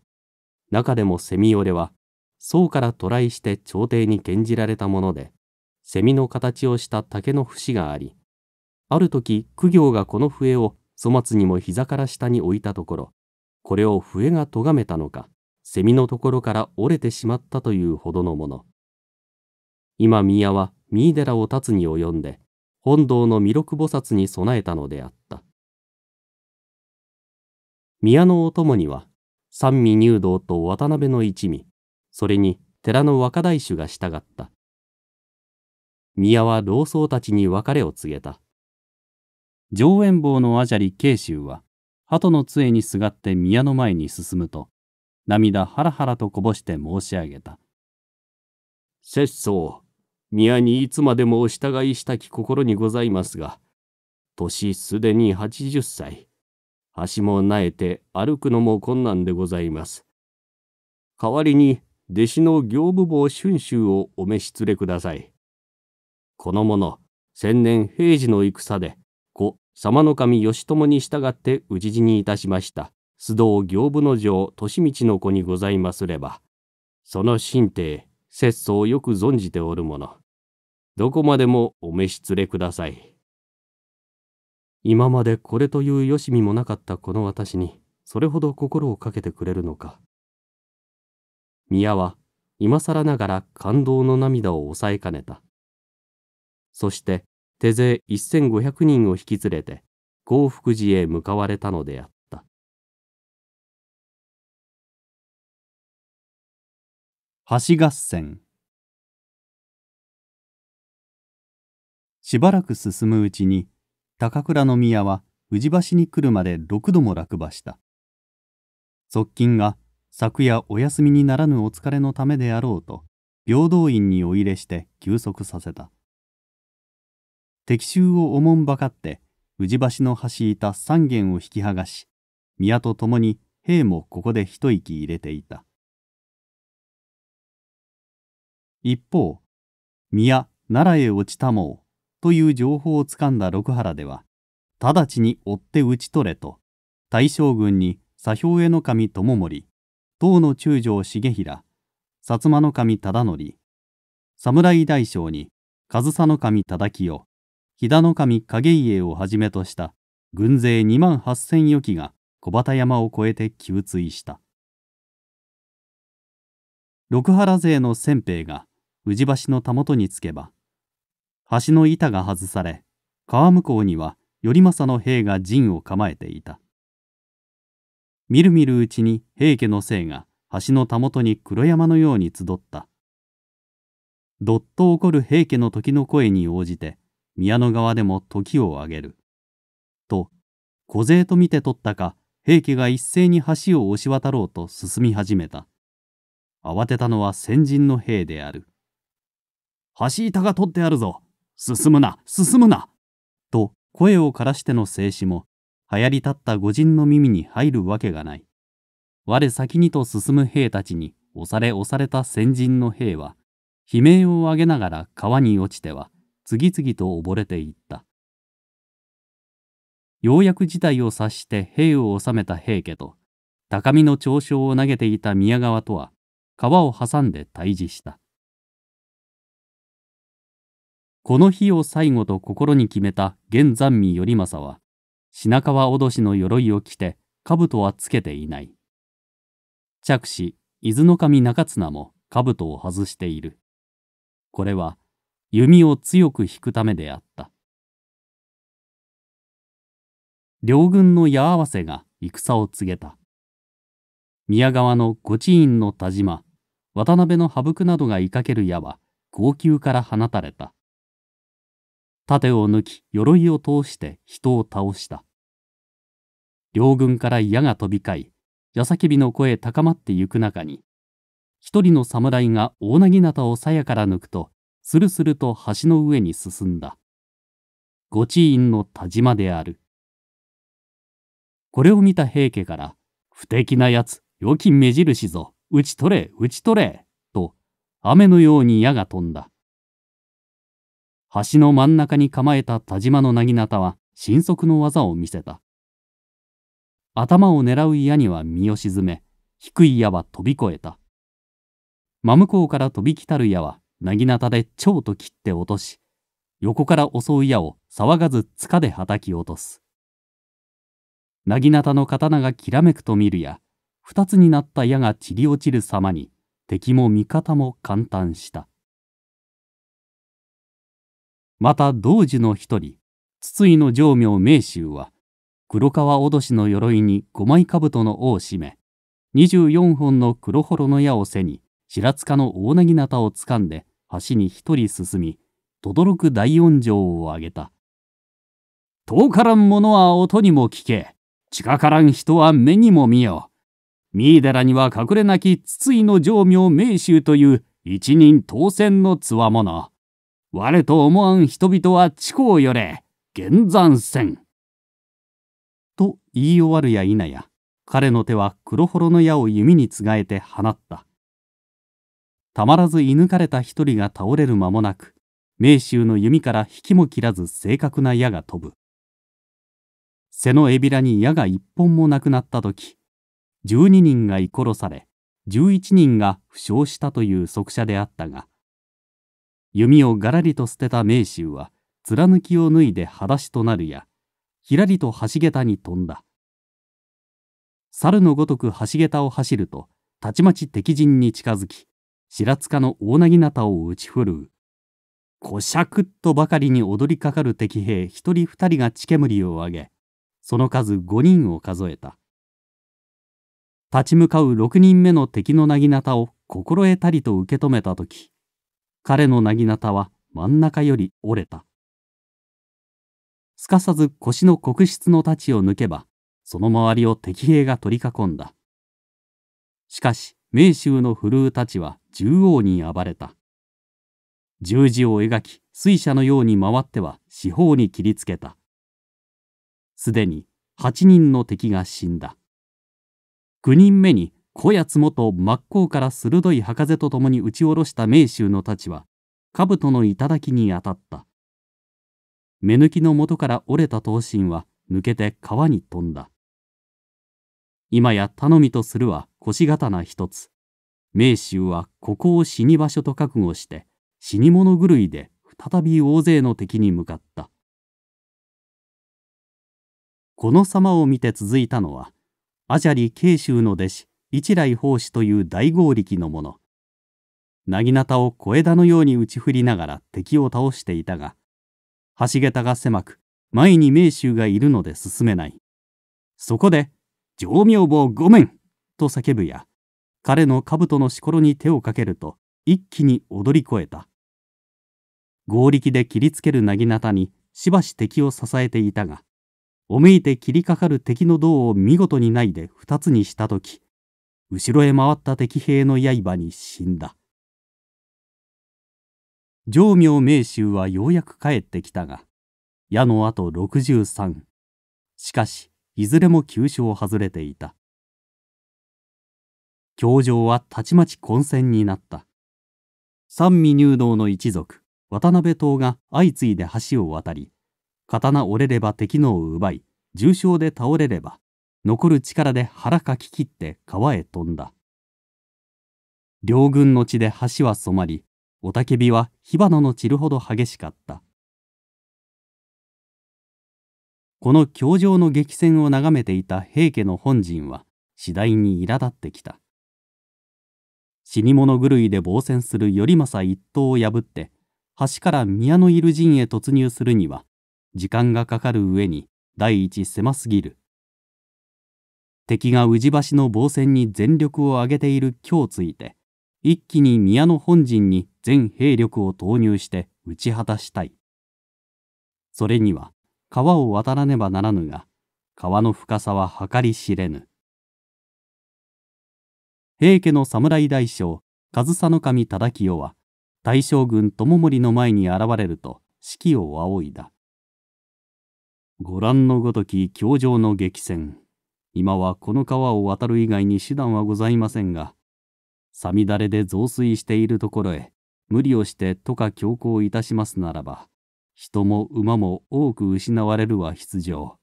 中でもセミオレは宋から渡来して朝廷に献じられたものでセミの形をした竹の節がありある時公行がこの笛を粗末にも膝から下に置いたところこれを笛が咎めたのかセミのところから折れてしまったというほどのもの今宮は三井寺を立つに及んで本堂の弥勒菩薩に備えたのであった宮のお供には三味入道と渡辺の一味それに寺の若大衆が従った宮は老僧たちに別れを告げた上縁坊のアジャリ慶州は、鳩の杖にすがって宮の前に進むと、涙ハラハラとこぼして申し上げた。拙僧、宮にいつまでもお従いしたき心にございますが、年すでに八十歳、足もなえて歩くのも困難でございます。代わりに、弟子の行部坊春秋をお召し連れください。この者、千年平時の戦で、様の神義朝に従って討ち死にいたしました。須藤行部の城利道の子にございますれば、その神帝、節操をよく存じておるもの。どこまでもお召し連れください。今までこれというよしみもなかったこの私に、それほど心をかけてくれるのか。宮は、今更ながら感動の涙を抑えかねた。そして、手勢1500人を引き連れて興福寺へ向かわれたのであった。橋合戦しばらく進むうちに高倉宮は宇治橋に来るまで6度も落馬した側近が昨夜お休みにならぬお疲れのためであろうと平等院にお入れして休息させた敵襲をおもんばかって宇治橋の橋板三軒を引き剥がし宮と共に兵もここで一息入れていた一方宮奈良へ落ちたもうという情報をつかんだ六原では直ちに追って討ち取れと大将軍に左兵衛の神智盛唐の中将重衡薩摩の神忠則侍大将に上総の神忠清飛騨守影家をはじめとした軍勢2万8,000余騎が小畑山を越えて急墜した六原勢の先兵が宇治橋のたもとにつけば橋の板が外され川向こうには頼政の兵が陣を構えていたみるみるうちに平家の姓が橋のたもとに黒山のように集ったどっと起こる平家の時の声に応じて宮の側でも時をあげる。と小勢と見て取ったか平家が一斉に橋を押し渡ろうと進み始めた。慌てたのは先人の兵である。橋板が取ってあるぞ進むな進むなと声を枯らしての静止も流行り立った御人の耳に入るわけがない。我先にと進む兵たちに押され押された先人の兵は悲鳴を上げながら川に落ちては次々と溺れていったようやく事態を察して兵を収めた平家と高みの長将を投げていた宮川とは川を挟んで退治したこの日を最後と心に決めた玄三味頼政は品川脅しの鎧を着て兜はつけていない着手伊豆守中綱も兜を外しているこれは弓を強く引くためであった両軍の矢合わせが戦を告げた宮川の御地院の田島渡辺の羽生などがいかける矢は号泣から放たれた盾を抜き鎧を通して人を倒した両軍から矢が飛び交い矢叫びの声高まってゆく中に一人の侍が大なぎなたを鞘から抜くとするすると橋の上に進んだ。ご地院の田島である。これを見た平家から、不敵なやつ、良き目印ぞ、打ち取れ、打ち取れ、と、雨のように矢が飛んだ。橋の真ん中に構えた田島のなぎなたは、神速の技を見せた。頭を狙う矢には身を沈め、低い矢は飛び越えた。真向こうから飛び来たる矢はなぎなたで蝶と切って落とし、横から襲う矢を騒がず塚で叩き落とす。なぎなたの刀がきらめくと見るや、二つになった矢が散り落ちる様に、敵も味方も感嘆した。また道樹の一人、筒井の上名明州は、黒川脅しの鎧に五枚兜の尾を締め、24本の黒幌の矢を背に、白塚の大ネギなたをつかんで橋に一人進み、とどろく大音声を上げた。遠からん者は音にも聞け、近からん人は目にも見よ。三井寺には隠れなき筒井の定名名衆という一人当選のつわもの。我と思わん人々は地をよれ、玄山戦。と言い終わるや否や、彼の手は黒幌の矢を弓につがえて放った。たまらず射抜かれた一人が倒れる間もなく名州の弓から引きも切らず正確な矢が飛ぶ背のえびらに矢が一本もなくなった時12人が居殺され11人が負傷したという速射であったが弓をがらりと捨てた名州は貫きを脱いで裸足となるやひらりと橋桁に飛んだ猿のごとく橋桁を走るとたちまち敵陣に近づき白塚の大なぎなたを打ち振るこしゃくっとばかりに踊りかかる敵兵一人二人が血煙を上げその数五人を数えた立ち向かう六人目の敵のなぎなたを心得たりと受け止めたとき、彼のなぎなたは真ん中より折れたすかさず腰の黒質の太刀を抜けばその周りを敵兵が取り囲んだしかし名州の古うたちは縦横に暴れた。十字を描き、水車のように回っては四方に切りつけた。すでに8人の敵が死んだ。9人目に小やつもと真っ向から鋭い博士と共に打ち下ろした名州の太刀は、兜の頂に当たった。目抜きの元から折れた刀身は抜けて川に飛んだ。今や頼みとするは腰刀一つ。名州はここを死に場所と覚悟して、死に物狂いで再び大勢の敵に向かった。この様を見て続いたのは、アジャリ慶州の弟子、一来法師という大合力の者。なぎなたを小枝のように打ち振りながら敵を倒していたが、橋桁が狭く、前に名手がいるので進めない。そこで、上明坊ごめんと叫ぶや彼の兜のしころに手をかけると一気に踊り越えた合力で切りつけるなぎなたにしばし敵を支えていたがおめいて切りかかる敵の胴を見事にないで二つにした時後ろへ回った敵兵の刃に死んだ上明明衆はようやく帰ってきたが矢のあと63しかしいずれも急所を外れていた教場はたちまち混戦になった三味入道の一族渡辺党が相次いで橋を渡り刀折れれば敵のを奪い重傷で倒れれば残る力で腹かき切って川へ飛んだ両軍の地で橋は染まり雄たけびは火花の散るほど激しかったこの教場の激戦を眺めていた平家の本陣は次第に苛立ってきた死に物狂いで防戦する頼政一党を破って橋から宮のいる陣へ突入するには時間がかかる上に第一狭すぎる敵が宇治橋の防戦に全力を挙げている今日ついて一気に宮の本陣に全兵力を投入して打ち果たしたいそれには川を渡らねばならぬが川の深さは計り知れぬ平家の侍大将上総守忠清は大将軍友盛の前に現れると士気を仰いだご覧のごとき教場の激戦今はこの川を渡る以外に手段はございませんがさみだれで増水しているところへ無理をしてとか強行いたしますならば人も馬も多く失われるは必定。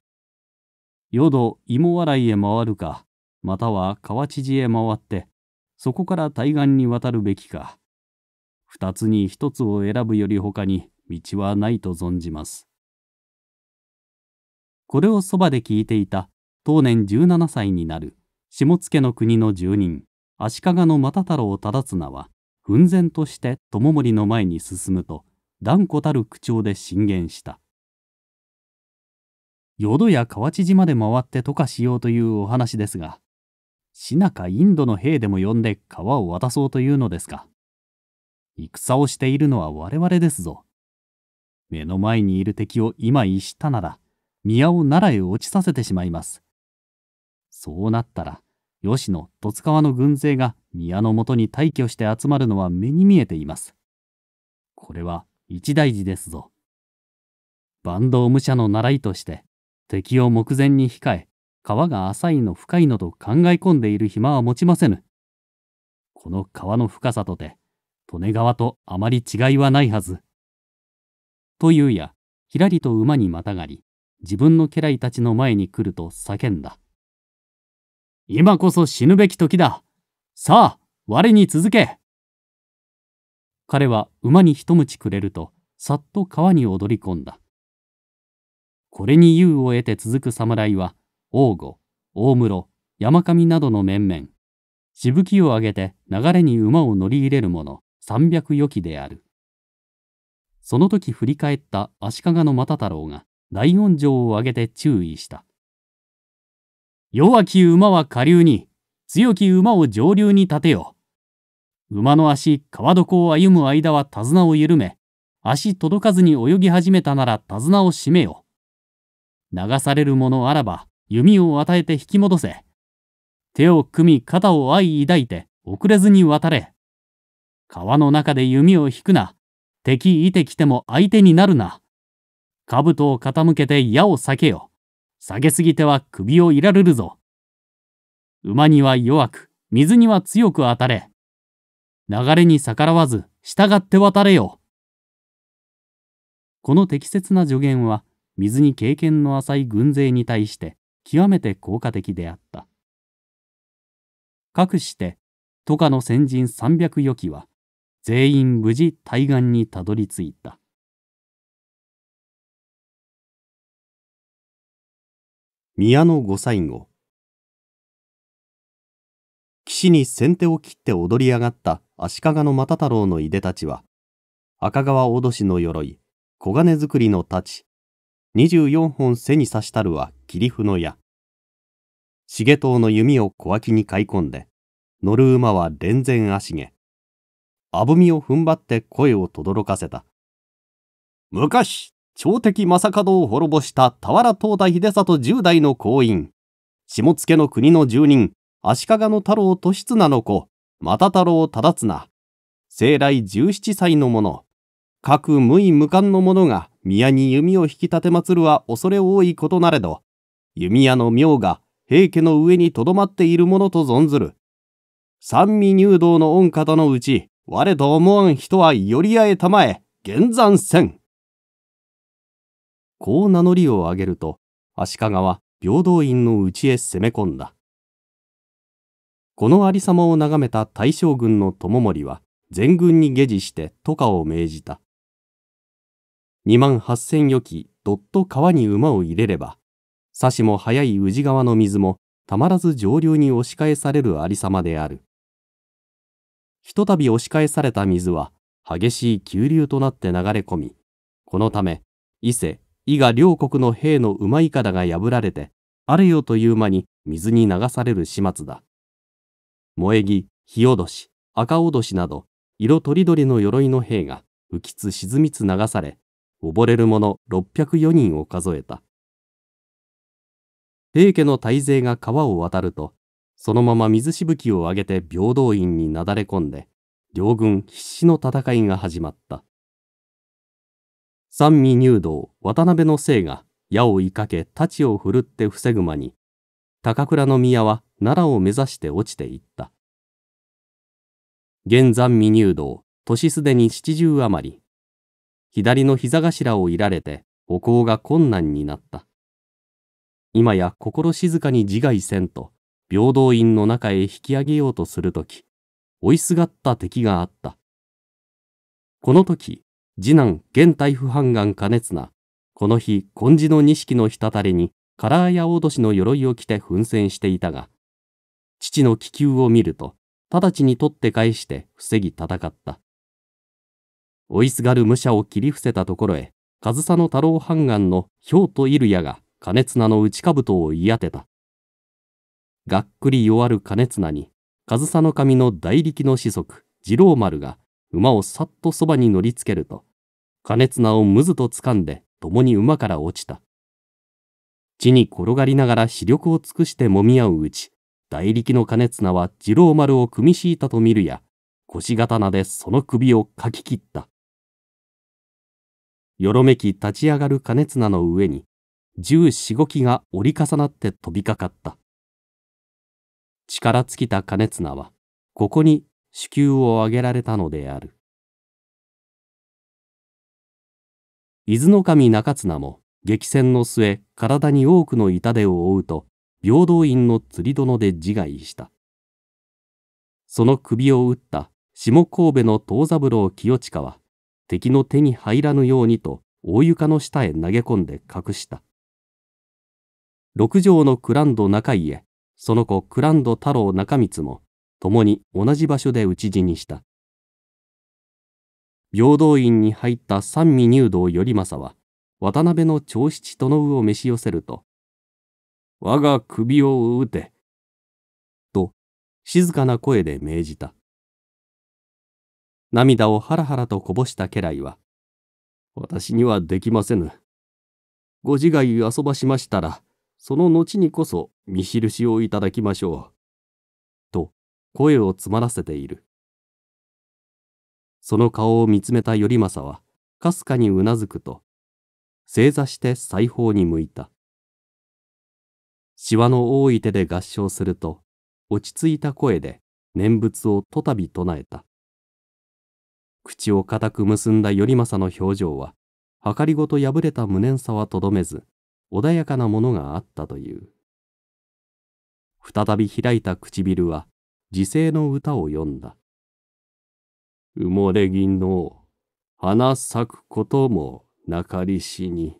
よど芋洗いへ回るか、または川知事へ回って、そこから対岸に渡るべきか。二つに一つを選ぶより他に道はないと存じます。これをそばで聞いていた当年17歳になる下野の国の住人足利の又太郎忠綱は奮然として知盛の前に進むと断固たる口調で進言した淀や河内島で回って渡かしようというお話ですがシナかインドの兵でも呼んで川を渡そうというのですか戦をしているのは我々ですぞ目の前にいる敵を今いしたなら宮を奈良へ落ちさせてしまいますそうなったら吉野十津川の軍勢が宮のもとに退去して集まるのは目に見えていますこれは一大事ですぞ。坂東武者の習いとして敵を目前に控え川が浅いの深いのと考え込んでいる暇は持ちませぬ。この川の深さとて利根川とあまり違いはないはず。というやひらりと馬にまたがり自分の家来たちの前に来ると叫んだ。今こそ死ぬべき時だ。さあ我に続け彼は馬に一鞭くれるとさっと川に踊り込んだこれに優を得て続く侍は王吾大室山上などの面々しぶきを上げて流れに馬を乗り入れる者三百余騎であるその時振り返った足利の又太郎が大音城を上げて注意した弱き馬は下流に強き馬を上流に立てよ馬の足、川床を歩む間は手綱を緩め、足届かずに泳ぎ始めたなら手綱を締めよ。流されるものあらば、弓を与えて引き戻せ。手を組み肩を相抱いて、遅れずに渡れ。川の中で弓を引くな。敵いてきても相手になるな。兜を傾けて矢を避けよ。下げすぎては首をいられるぞ。馬には弱く、水には強く当たれ。流れに逆らわず従って渡れよ。この適切な助言は水に経験の浅い軍勢に対して極めて効果的であった。かくして渡河の先人300余機は全員無事対岸にたどり着いた。宮の御最後岸に先手を切って踊り上がった足利の又太郎のいでたちは、赤川おどしの鎧、黄金作りの太刀、二十四本背に刺したるは霧譜の矢。重藤の弓を小脇に買い込んで、乗る馬は連前足毛。あぶみを踏ん張って声を轟かせた。昔、朝敵正門を滅ぼした俵東太秀里十代の行員、下野の国の住人、足利の太郎利綱の子、又太郎忠綱、生来十七歳の者、各無意無冠の者が宮に弓を引き立てまつるは恐れ多いことなれど、弓矢の妙が平家の上にとどまっているものと存ずる。三味入道の御方のうち、我と思わん人は寄り合えたまえ、現山戦。こう名乗りを上げると、足利は平等院の内へ攻め込んだ。この有様を眺めた大将軍の友盛は全軍に下辞して渡河を命じた。2万8千余騎どっと川に馬を入れれば、差しも早い宇治川の水もたまらず上流に押し返される有様である。ひとたび押し返された水は激しい急流となって流れ込み、このため伊勢、伊賀両国の兵の馬いかだが破られて、あれよという間に水に流される始末だ。萌え木、火おどし、赤おどしなど、色とりどりの鎧の兵が、浮きつ沈みつ流され、溺れる者604人を数えた。平家の大勢が川を渡ると、そのまま水しぶきを上げて平等院になだれ込んで、両軍必死の戦いが始まった。三味入道渡辺の姓が矢を追いかけ太刀を振るって防ぐ間に高倉宮は奈良を目指して落ちていった。現山未入道、年すでに七十余り。左の膝頭をいられて、歩行が困難になった。今や心静かに自害せんと、平等院の中へ引き上げようとするとき、追いすがった敵があった。この時、次男、現太不判官兼綱、この日、金字の錦の滴りに、カラーやおどしの鎧を着て奮戦していたが、父の気球を見ると、直ちに取って返して防ぎ戦った。追いすがる武者を切り伏せたところへ、上総の太郎半岸の氷と入矢が金綱の内兜を言い当てた。がっくり弱る金綱に、上総の神の大力の子息、次郎丸が馬をさっとそばに乗りつけると、金綱をむずと掴んで共に馬から落ちた。地に転がりながら視力を尽くして揉み合ううち、大力の金綱は次郎丸を組み敷いたと見るや、腰刀でその首をかき切った。よろめき立ち上がる金綱の上に、十四五機が折り重なって飛びかかった。力尽きた金綱は、ここに支球を挙げられたのである。伊豆の神中綱も、激戦の末体に多くの痛手を負うと平等院の釣り殿で自害したその首を打った下神戸の藤三郎清親は敵の手に入らぬようにと大床の下へ投げ込んで隠した六条のクランド中家その子クランド太郎中光も共に同じ場所で討ち死にした平等院に入った三味入道頼政は渡辺の長七とのうを召し寄せると、我が首を打て、と静かな声で命じた。涙をハラハラとこぼした家来は、私にはできませぬ。ご自害遊ばしましたら、その後にこそ見印をいただきましょう。と声を詰まらせている。その顔を見つめた頼政は、かすかにうなずくと、正座して裁縫に向いた。しわの多い手で合掌すると、落ち着いた声で念仏をとたび唱えた。口を固く結んだ頼政の表情は、かりごと破れた無念さはとどめず、穏やかなものがあったという。再び開いた唇は、時世の歌を詠んだ。埋もれ銀の花咲くこともなかりしに。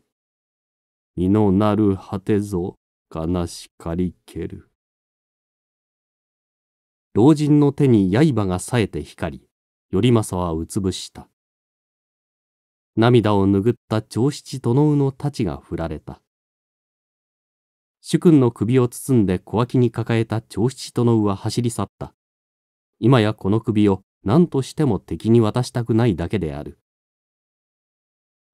身のなる果てぞ悲しかりける。老人の手に刃が冴えて光り、頼政はうつぶした。涙を拭った長七殿の太刀が振られた。主君の首を包んで小脇に抱えた長七殿は走り去った。今やこの首を何としても敵に渡したくないだけである。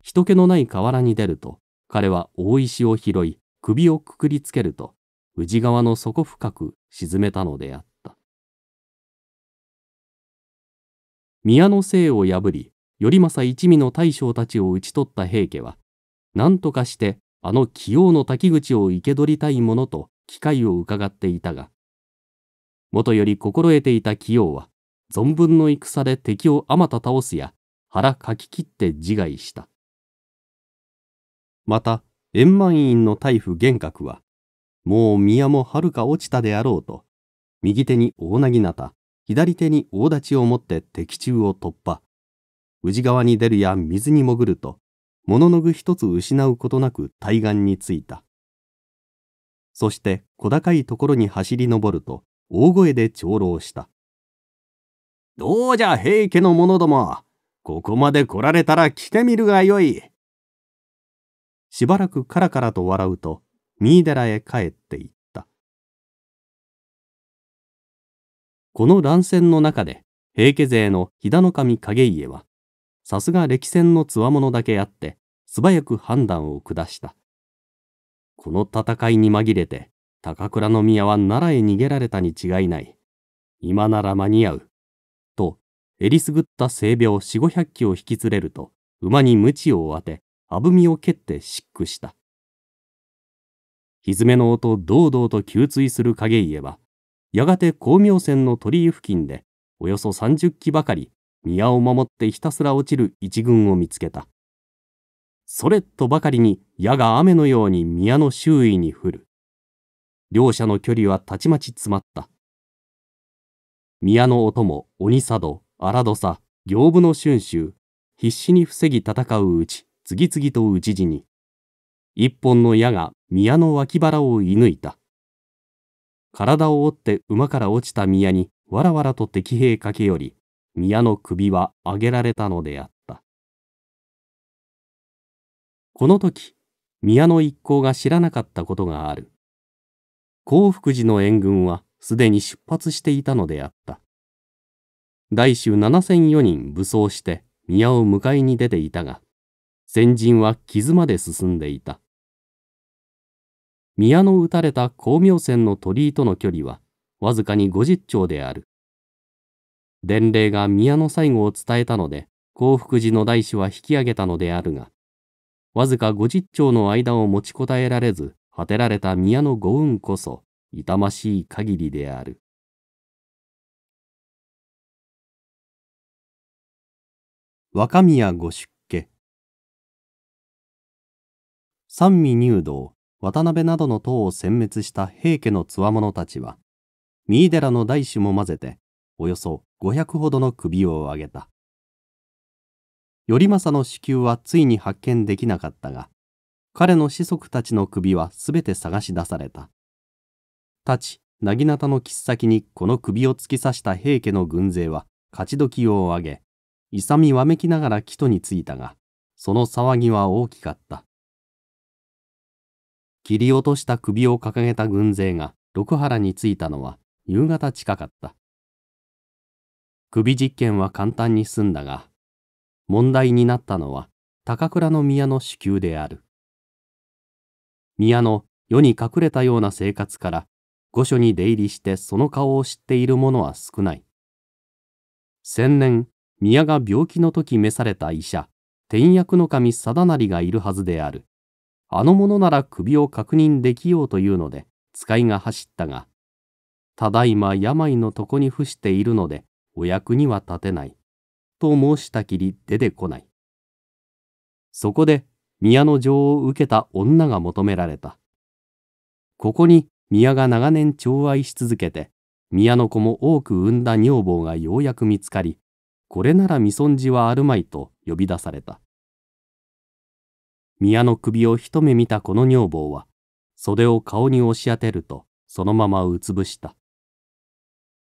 人気のない河原に出ると、彼は大石を拾い、首をくくりつけると、宇治川の底深く沈めたのであった。宮の姓を破り、頼政一味の大将たちを討ち取った平家は、何とかしてあの器用の滝口を生け取りたいものと機会を伺っていたが、もとより心得ていた器用は、存分の戦で敵をあまた倒すや、腹かき切って自害した。また円満院の大夫玄覚はもう宮もはるか落ちたであろうと右手に大なぎなた左手に大立ちを持って敵中を突破宇治川に出るや水に潜ると物の具一つ失うことなく対岸に着いたそして小高いところに走り上ると大声で長老した「どうじゃ平家の者どもここまで来られたら来てみるがよい。しばらくカラカラと笑うと、三井寺へ帰っていった。この乱戦の中で、平家勢の飛騨守景家は、さすが歴戦の強者だけあって、素早く判断を下した。この戦いに紛れて、高倉宮は奈良へ逃げられたに違いない。今なら間に合う。と、えりすぐった性病四五百機を引き連れると、馬に鞭を当て、あぶみを蹴って失句した。ひずめの音堂々と吸追する影家は、やがて光明線の鳥居付近で、およそ30機ばかり、宮を守ってひたすら落ちる一軍を見つけた。それとばかりに矢が雨のように宮の周囲に降る。両者の距離はたちまち詰まった。宮の音も鬼佐渡、荒土佐、行部の春秋、必死に防ぎ戦ううち、次々と討ち死に、一本の矢が宮の脇腹を射抜いた。体を折って馬から落ちた宮にわらわらと敵兵駆け寄り、宮の首は上げられたのであった。この時、宮の一行が知らなかったことがある。興福寺の援軍はすでに出発していたのであった。大衆7,004人武装して宮を迎えに出ていたが、先人は傷まで進んでいた。宮の打たれた光明線の鳥居との距離はわずかに五十丁である。伝令が宮の最後を伝えたので、幸福寺の大師は引き上げたのであるが、わずか五十丁の間を持ちこたえられず、果てられた宮のご運こそ、痛ましい限りである。若宮御出三味入道、渡辺などの党を殲滅した平家の強者たちは、三井寺の大師も混ぜて、およそ五百ほどの首を上げた。頼政の子宮はついに発見できなかったが、彼の子息たちの首はすべて探し出された。たち、なぎなたの切っ先にこの首を突き刺した平家の軍勢は、勝ち時を上げ、勇みわめきながら木戸に着いたが、その騒ぎは大きかった。切り落とした首を掲げた軍勢が六原に着いたのは夕方近かった。首実験は簡単に済んだが、問題になったのは高倉宮の支給である。宮の世に隠れたような生活から御所に出入りしてその顔を知っている者は少ない。先年、宮が病気の時召された医者、天薬の神貞成がいるはずである。あの者なら首を確認できようというので使いが走ったがただいま病の床に伏しているのでお役には立てないと申したきり出てこないそこで宮の情を受けた女が求められたここに宮が長年寵愛し続けて宮の子も多く産んだ女房がようやく見つかりこれならみそんじはあるまいと呼び出された宮の首を一目見たこの女房は、袖を顔に押し当てると、そのままうつぶした。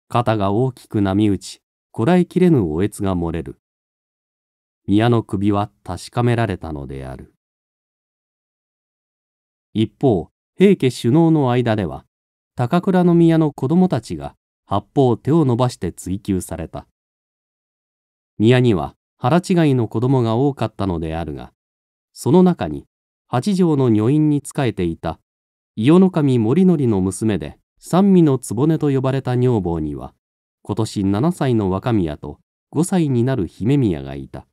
肩が大きく波打ち、こらえきれぬおえつが漏れる。宮の首は確かめられたのである。一方、平家首脳の間では、高倉宮の子供たちが八方手を伸ばして追求された。宮には腹違いの子供が多かったのであるが、その中に八条の女院に仕えていた伊予守森則の娘で三味の局と呼ばれた女房には今年7歳の若宮と5歳になる姫宮がいた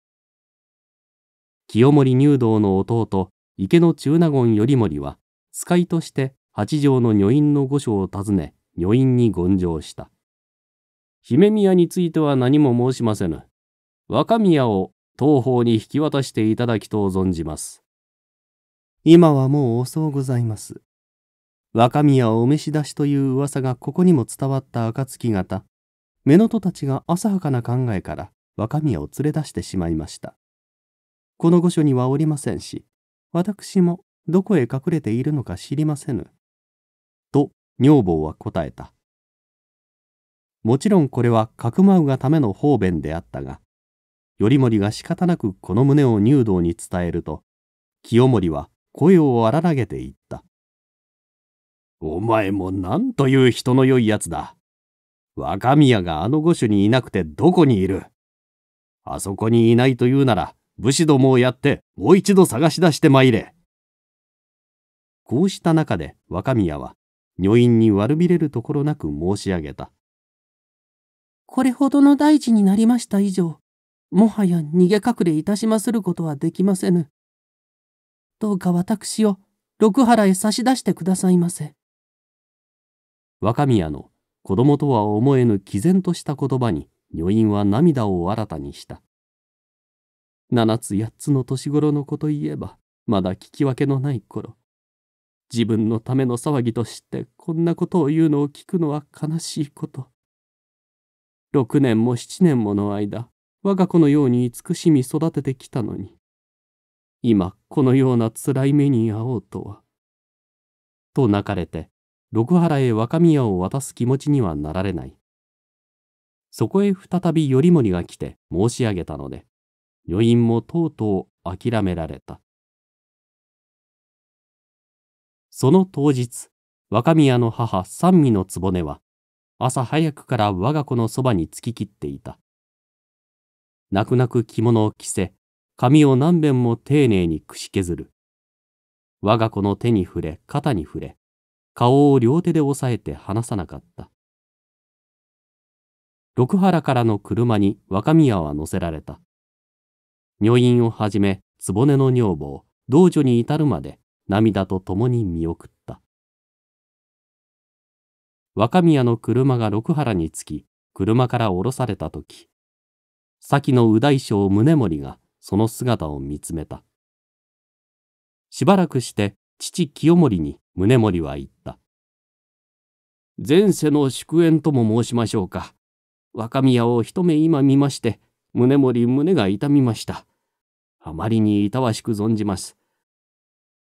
清盛入道の弟池の中納言頼盛は使いとして八条の女院の御所を訪ね女院に言上した姫宮については何も申しませぬ若宮を東方に引き渡していただきと存じます。今はもう遅うございます。若宮をお召し出しという噂がここにも伝わった暁方、目の戸たちが浅はかな考えから若宮を連れ出してしまいました。この御所にはおりませんし、私もどこへ隠れているのか知りませぬ。と女房は答えた。もちろんこれはかくまうがための方便であったが、頼盛が仕方なくこの旨を入道に伝えると清盛は声を荒らげて言った「お前も何という人の良いやつだ。若宮があの御所にいなくてどこにいるあそこにいないというなら武士どもをやってもう一度探し出してまいれ」。こうした中で若宮は女院に悪びれるところなく申し上げた。これほどの大事になりました以上、もはや逃げ隠れいたしますることはできませぬ。どうか私を六原へ差し出してくださいませ。若宮の子供とは思えぬ毅然とした言葉に女院は涙を新たにした。七つ八つの年頃のこと言えばまだ聞き分けのない頃自分のための騒ぎとしてこんなことを言うのを聞くのは悲しいこと。六年も七年もの間我が子のように慈しみ育ててきたのに、今このような辛い目に遭おうとは。と泣かれて、六原へ若宮を渡す気持ちにはなられない。そこへ再び頼盛が来て申し上げたので、余韻もとうとう諦められた。その当日、若宮の母三味の局は、朝早くから我が子のそばに付ききっていた。泣く泣く着物を着せ、髪を何べんも丁寧にくし削る。我が子の手に触れ、肩に触れ、顔を両手で押さえて離さなかった。六原からの車に若宮は乗せられた。女院をはじめ、局の女房、道女に至るまで涙と共に見送った。若宮の車が六原に着き、車から降ろされた時、先の右大将宗盛がその姿を見つめた。しばらくして父清盛に宗盛は言った。前世の祝宴とも申しましょうか。若宮を一目今見まして、宗盛胸が痛みました。あまりに痛わしく存じます。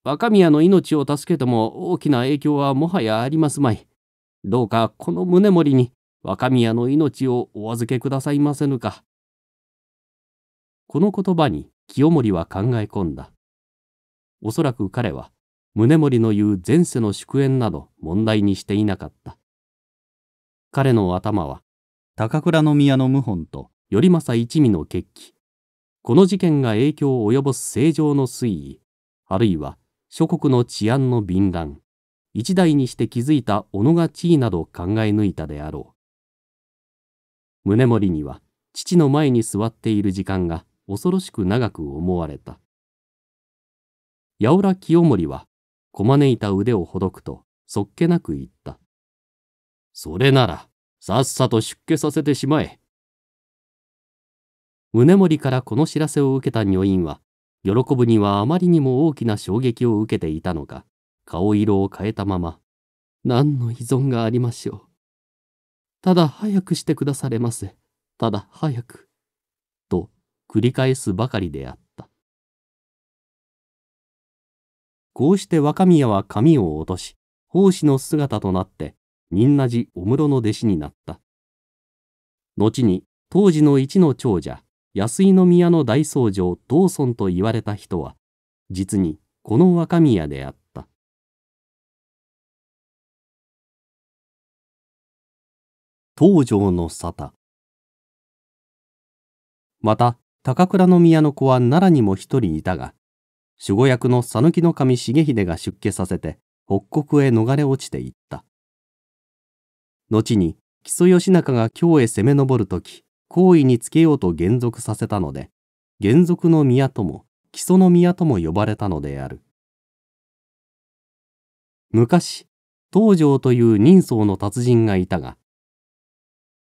若宮の命を助けても大きな影響はもはやありますまい。どうかこの宗盛に若宮の命をお預けくださいませぬか。この言葉に清盛は考え込んだ。おそらく彼は宗盛の言う前世の祝宴など問題にしていなかった。彼の頭は高倉宮の謀反と頼政一味の決起この事件が影響を及ぼす正常の推移あるいは諸国の治安の便乱一代にして築いた己が地位など考え抜いたであろう宗盛には父の前に座っている時間が恐ろしく長く思われた。八百良清盛は、こまねいた腕をほどくと、そっけなく言った。それなら、さっさと出家させてしまえ。宗盛からこの知らせを受けた女院は、喜ぶにはあまりにも大きな衝撃を受けていたのか、顔色を変えたまま、何の依存がありましょう。ただ早くしてくだされませ。ただ早く。と繰り返すばかりであったこうして若宮は髪を落とし奉仕の姿となって仁和寺お室の弟子になった後に当時の一の長者安井宮の大僧正道尊と言われた人は実にこの若宮であった。東条の沙汰また高倉宮の子は奈良にも一人いたが守護役の讃岐神重秀が出家させて北国へ逃れ落ちていった後に木曽義仲が京へ攻め上る時好意につけようと減俗させたので減俗の宮とも木曽の宮とも呼ばれたのである昔東条という人相の達人がいたが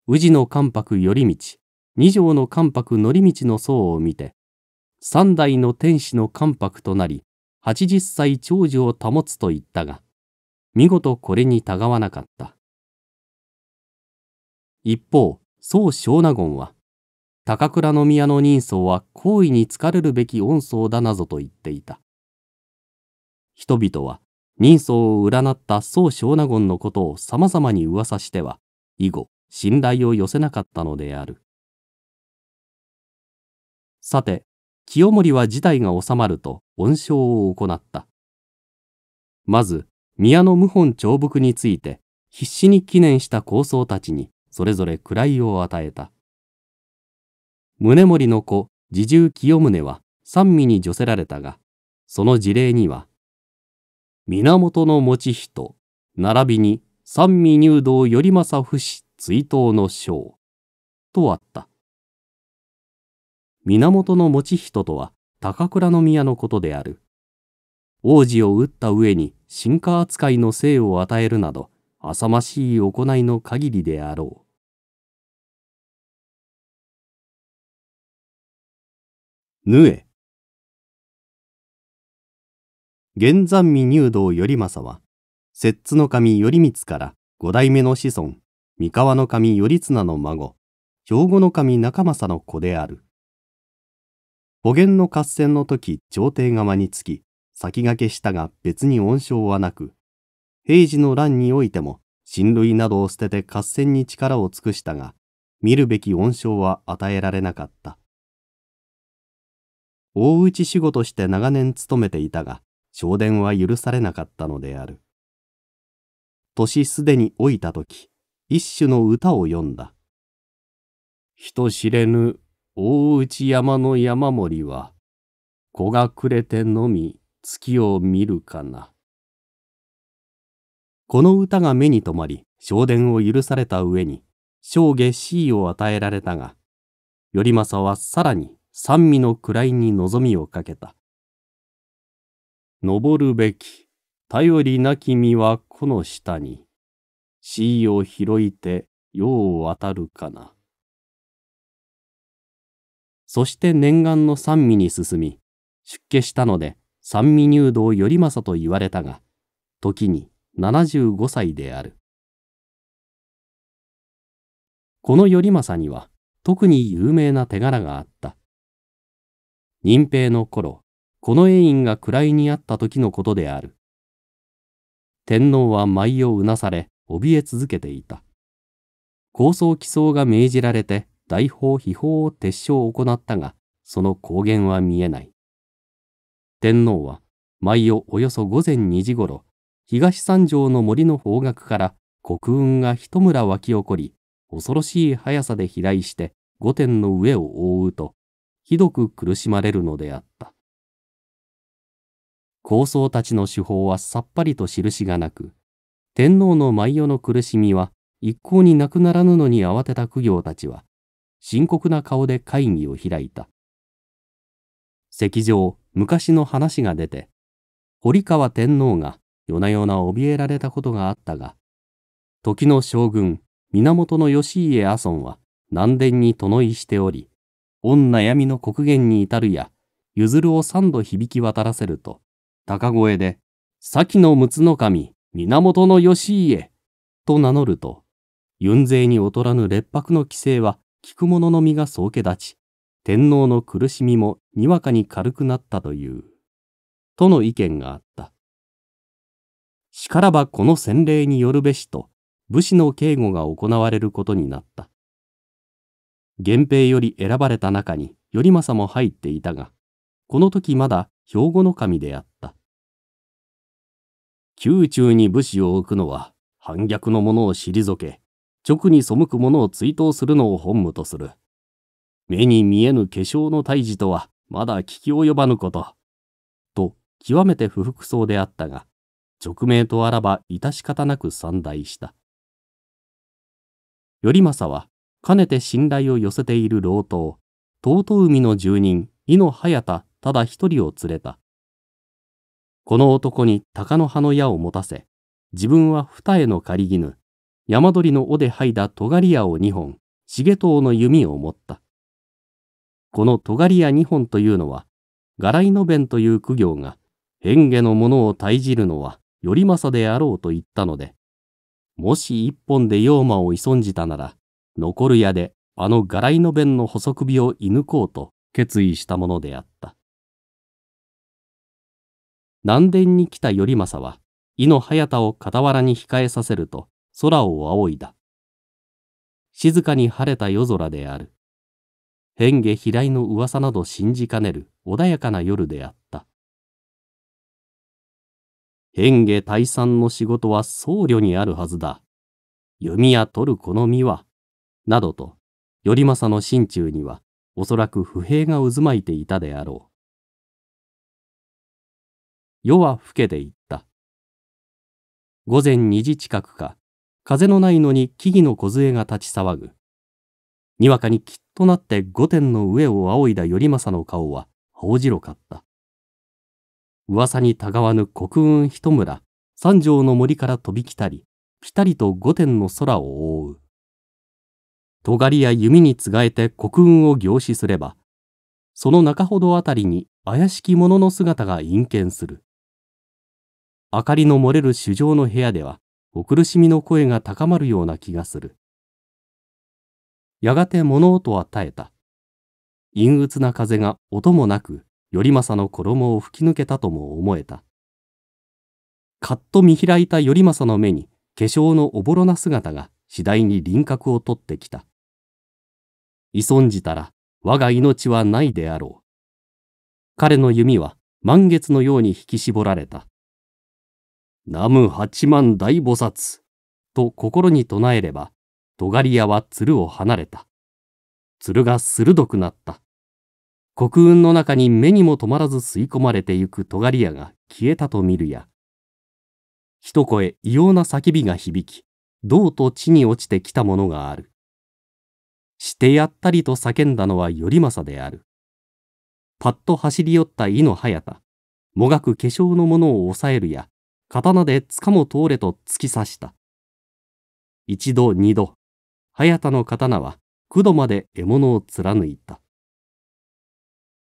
宇治の関白頼道二条の関白則道の僧を見て、三代の天使の関白となり、八十歳長寿を保つと言ったが、見事これにたがわなかった。一方、宋小納言は、高倉宮の人相は好意に疲れるべき恩相だなぞと言っていた。人々は、人相を占った宋小納言のことを様々に噂しては、以後、信頼を寄せなかったのである。さて、清盛は事態が収まると恩賞を行った。まず、宮の謀反長伏について、必死に記念した高僧たちに、それぞれ位を与えた。宗盛の子、侍従清宗は、三味に除せられたが、その事例には、源の持人、並びに三味入道頼政不死追悼の章、とあった。源持人とは高倉宮のことである王子を打った上に進化扱いの姓を与えるなど浅ましい行いの限りであろうぬえ玄山美入道頼政は摂津の神頼光から五代目の子孫三河の神頼綱の孫兵庫の神中政の子である。語源の合戦の時朝廷側につき先駆けしたが別に恩賞はなく平時の乱においても親類などを捨てて合戦に力を尽くしたが見るべき恩賞は与えられなかった大内守護として長年勤めていたが昇殿は許されなかったのである年すでに老いた時一種の歌を詠んだ人知れぬ大内山の山森は、子が暮れてのみ月を見るかな。この歌が目に留まり、昇殿を許された上に、生下 C を与えられたが、頼政はさらに三味の位に望みをかけた。登るべき、頼りなき身はこの下に、C を広いて世を渡るかな。そして念願の三味に進み、出家したので三味入道頼政と言われたが、時に75歳である。この頼政には特に有名な手柄があった。任平の頃、この栄院が位にあった時のことである。天皇は舞をうなされ、怯え続けていた。高層奇想が命じられて大法秘法を撤収を行ったが、その光源は見えない。天皇は、毎夜およそ午前2時ごろ、東三条の森の方角から国雲が一村湧き起こり、恐ろしい速さで飛来して御殿の上を覆うと、ひどく苦しまれるのであった。高僧たちの手法はさっぱりと印がなく、天皇の毎夜の苦しみは一向になくならぬのに慌てた苦行たちは、深刻な顔で会議を開いた。席上、昔の話が出て、堀川天皇が夜な夜な怯えられたことがあったが、時の将軍、源義家阿孫は南殿に殿いしており、御悩みの国言に至るや、譲るを三度響き渡らせると、高声で、先の陸の神、源義家、と名乗ると、雲勢に劣らぬ劣迫の規制は聞く者の身が総け立ち、天皇の苦しみもにわかに軽くなったという、との意見があった。しからばこの洗礼によるべしと、武士の警護が行われることになった。源平より選ばれた中に頼政も入っていたが、この時まだ兵庫の神であった。宮中に武士を置くのは反逆の者を退け、直に背く者を追悼するのを本務とする。目に見えぬ化粧の胎児とはまだ聞き及ばぬこと。と、極めて不服そうであったが、直命とあらば致し方なく散大した。頼政は、かねて信頼を寄せている老頭、遠都海の住人、井野隼田、ただ一人を連れた。この男に鷹の葉の矢を持たせ、自分は二重の狩り絹、山鳥の尾で剥いだ尖矢を2本、重藤の弓を持った。この尖矢2本というのは、柄井の弁という苦行が、変化のものを退じるのは、頼政であろうと言ったので、もし一本で妖魔を潜んじたなら、残る矢であの柄井の弁の細首を射抜こうと決意したものであった。南殿に来た頼政は、井の早田を傍らに控えさせると、空を仰いだ。静かに晴れた夜空である。変化飛来の噂など信じかねる穏やかな夜であった。変化退散の仕事は僧侶にあるはずだ。弓矢取るこの身は、などと、頼政の心中にはおそらく不平が渦巻いていたであろう。夜は更けていった。午前2時近くか、風のないのに木々の梢が立ち騒ぐ。にわかにきっとなって御殿の上を仰いだ頼政の顔はじろかった。噂にたがわぬ国運一村、三条の森から飛び来たり、ぴたりと御殿の空を覆う。尖りや弓につがえて国運を凝視すれば、その中ほどあたりに怪しき者の姿が隠見する。明かりの漏れる主上の部屋では、お苦しみの声が高まるような気がする。やがて物音は絶えた。陰鬱な風が音もなく、頼政の衣を吹き抜けたとも思えた。かっと見開いた頼政の目に、化粧のおぼろな姿が次第に輪郭を取ってきた。依存じたら我が命はないであろう。彼の弓は満月のように引き絞られた。南無八万大菩薩と心に唱えれば、尖屋は鶴を離れた。鶴が鋭くなった。黒雲の中に目にも止まらず吸い込まれてゆく尖屋が消えたと見るや。一声異様な叫びが響き、銅と地に落ちてきたものがある。してやったりと叫んだのは頼政である。パッと走り寄った井の早田、もがく化粧のものを抑えるや、刀で塚も通れと突き刺した。一度二度、早田の刀は九度まで獲物を貫いた。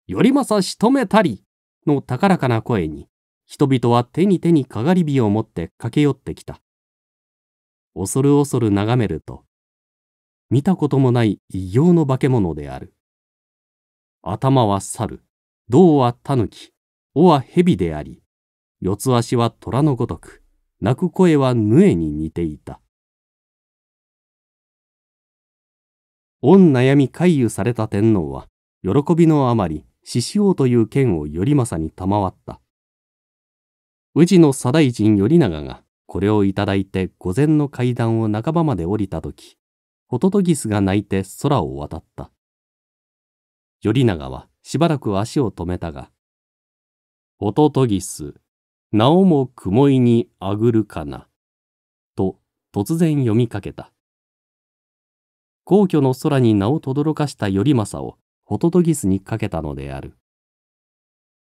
頼政仕留めたりの高らかな声に、人々は手に手にかがり火を持って駆け寄ってきた。恐る恐る眺めると、見たこともない異形の化け物である。頭は猿、胴は狸、尾は蛇であり、四つ足は虎のごとく、泣く声はヌエに似ていた。恩悩み回遊された天皇は、喜びのあまり、獅子王という剣を頼政に賜った。宇治の左大臣頼長が、これをいただいて御前の階段を半ばまで降りた時、ホトトギスが鳴いて空を渡った。頼長はしばらく足を止めたが、ホトトギス、なおも雲いにあぐるかな。と突然読みかけた。皇居の空に名を轟かした頼政をホトトギスにかけたのである。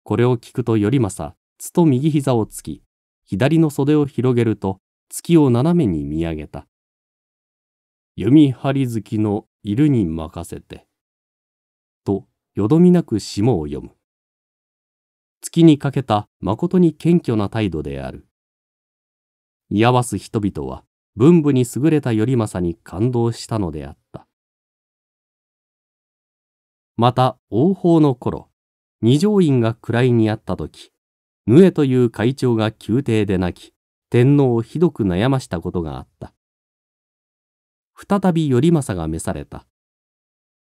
これを聞くと頼政、つと右膝をつき、左の袖を広げると月を斜めに見上げた。弓張り好きのいるに任せて。と、よどみなく霜を読む。月にかけた誠に謙虚な態度である。居合わす人々は文武に優れた頼政に感動したのであった。また王法の頃、二条院が位にあった時、ヌエという会長が宮廷で泣き、天皇をひどく悩ましたことがあった。再び頼政が召された。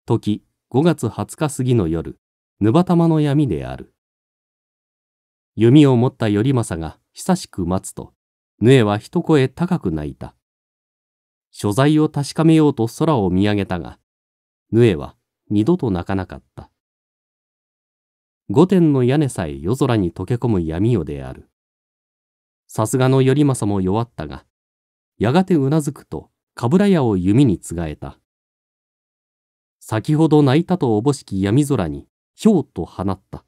時5月20日過ぎの夜、ぬばたまの闇である。弓を持った頼政が久しく待つと、ぬえは一声高く泣いた。所在を確かめようと空を見上げたが、ヌえは二度と泣かなかった。御殿の屋根さえ夜空に溶け込む闇夜である。さすがの頼政も弱ったが、やがてうなずくと、かぶら屋を弓につがえた。先ほど泣いたとおぼしき闇空に、ひょうと放った。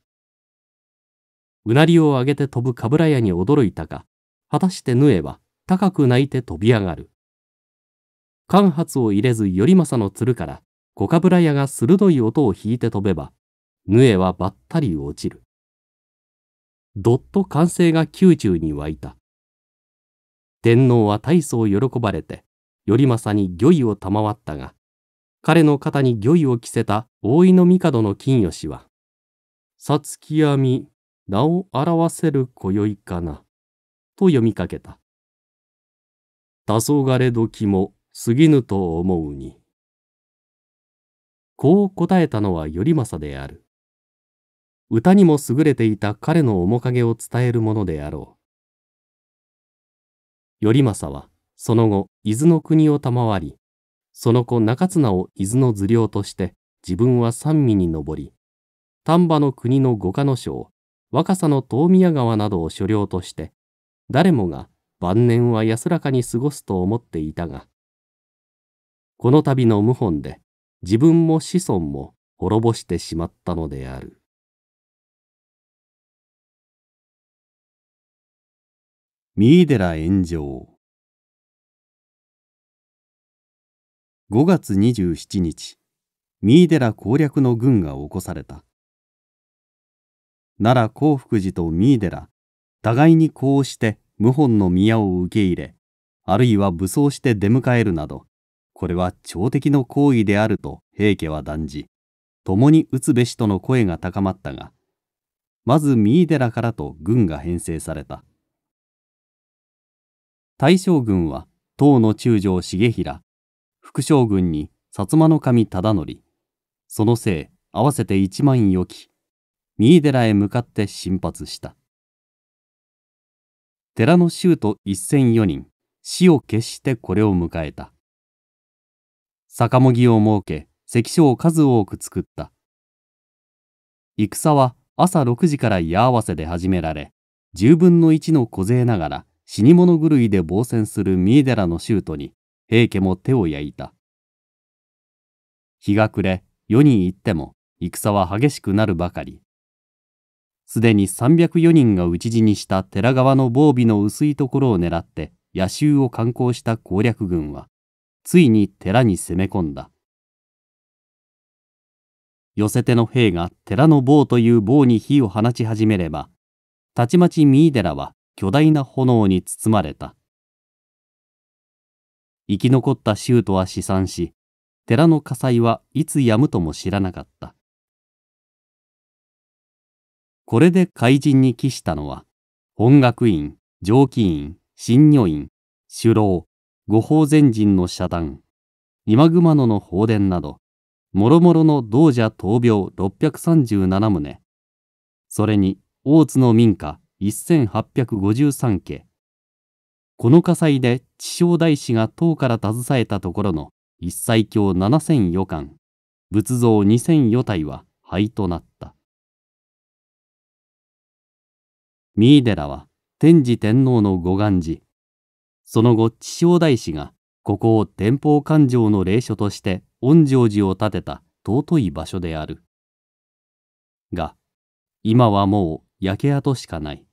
うなりを上げて飛ぶかぶら屋に驚いたが、果たしてヌエは高く泣いて飛び上がる。間髪を入れず頼政の鶴から小かぶら屋が鋭い音を引いて飛べば、ヌエはばったり落ちる。どっと歓声が宮中に湧いた。天皇は大層喜ばれて、頼政に御意を賜ったが、彼の肩に御意を着せた大井の帝の金義は、さつきやみ名を表せる今宵かな、と読みかけた。黄昏時も過ぎぬと思うに。こう答えたのは頼政である。歌にも優れていた彼の面影を伝えるものであろう。頼政はその後伊豆の国を賜り、その子中綱を伊豆の頭領として自分は三味に上り、丹波の国の五家の将、若狭の遠宮川などを所領として誰もが晩年は安らかに過ごすと思っていたがこの度の謀反で自分も子孫も滅ぼしてしまったのである。三井寺炎上5月27日三井寺攻略の軍が起こされた。奈良興福寺と三井寺互いにこうして謀反の宮を受け入れあるいは武装して出迎えるなどこれは朝敵の行為であると平家は断じ共に打つべしとの声が高まったがまず三井寺からと軍が編成された大将軍は唐の中将重衡副将軍に薩摩守忠則その姓合わせて1万余機三井寺へ向かって進発した寺の衆と一千四人死を決してこれを迎えた酒もぎを設け関所を数多く作った戦は朝6時から矢合わせで始められ10分の1の小勢ながら死に物狂いで防戦する三井寺のシュートに平家も手を焼いた日が暮れ世に行っても戦は激しくなるばかりすでに304人が討ち死にした寺川の防備の薄いところを狙って野襲を敢行した攻略軍は、ついに寺に攻め込んだ。寄せての兵が寺の棒という棒に火を放ち始めれば、たちまち三井寺は巨大な炎に包まれた。生き残ったシュートは試算し、寺の火災はいつやむとも知らなかった。これで怪人に帰したのは、本学院、上記院、新女院、首老、五法前人の社団、今熊野の法殿など、もろもろの道者闘病637棟、それに大津の民家1853家、この火災で地匠大師が唐から携えたところの一切経7004巻、仏像2 0 0体は灰となった。三井寺は天智天皇の御願寺。その後、地正大師が、ここを天保勘定の霊所として、御成寺を建てた尊い場所である。が、今はもう焼け跡しかない。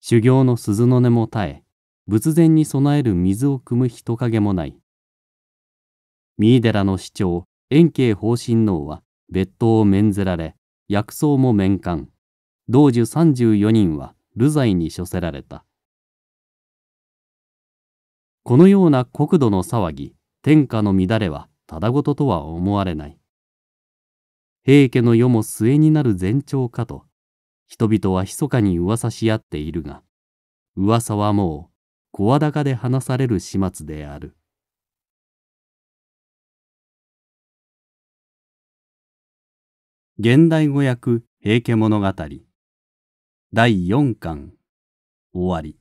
修行の鈴の音も絶え、仏前に備える水を汲む人影もない。三井寺の市長、円慶方針王は別当を免ぜられ、薬草も免官。同十34人は流罪に処せられた。このような国土の騒ぎ、天下の乱れはただごととは思われない。平家の世も末になる前兆かと、人々は密かに噂し合っているが、噂はもう声高で話される始末である。現代語訳「平家物語」第4巻終わり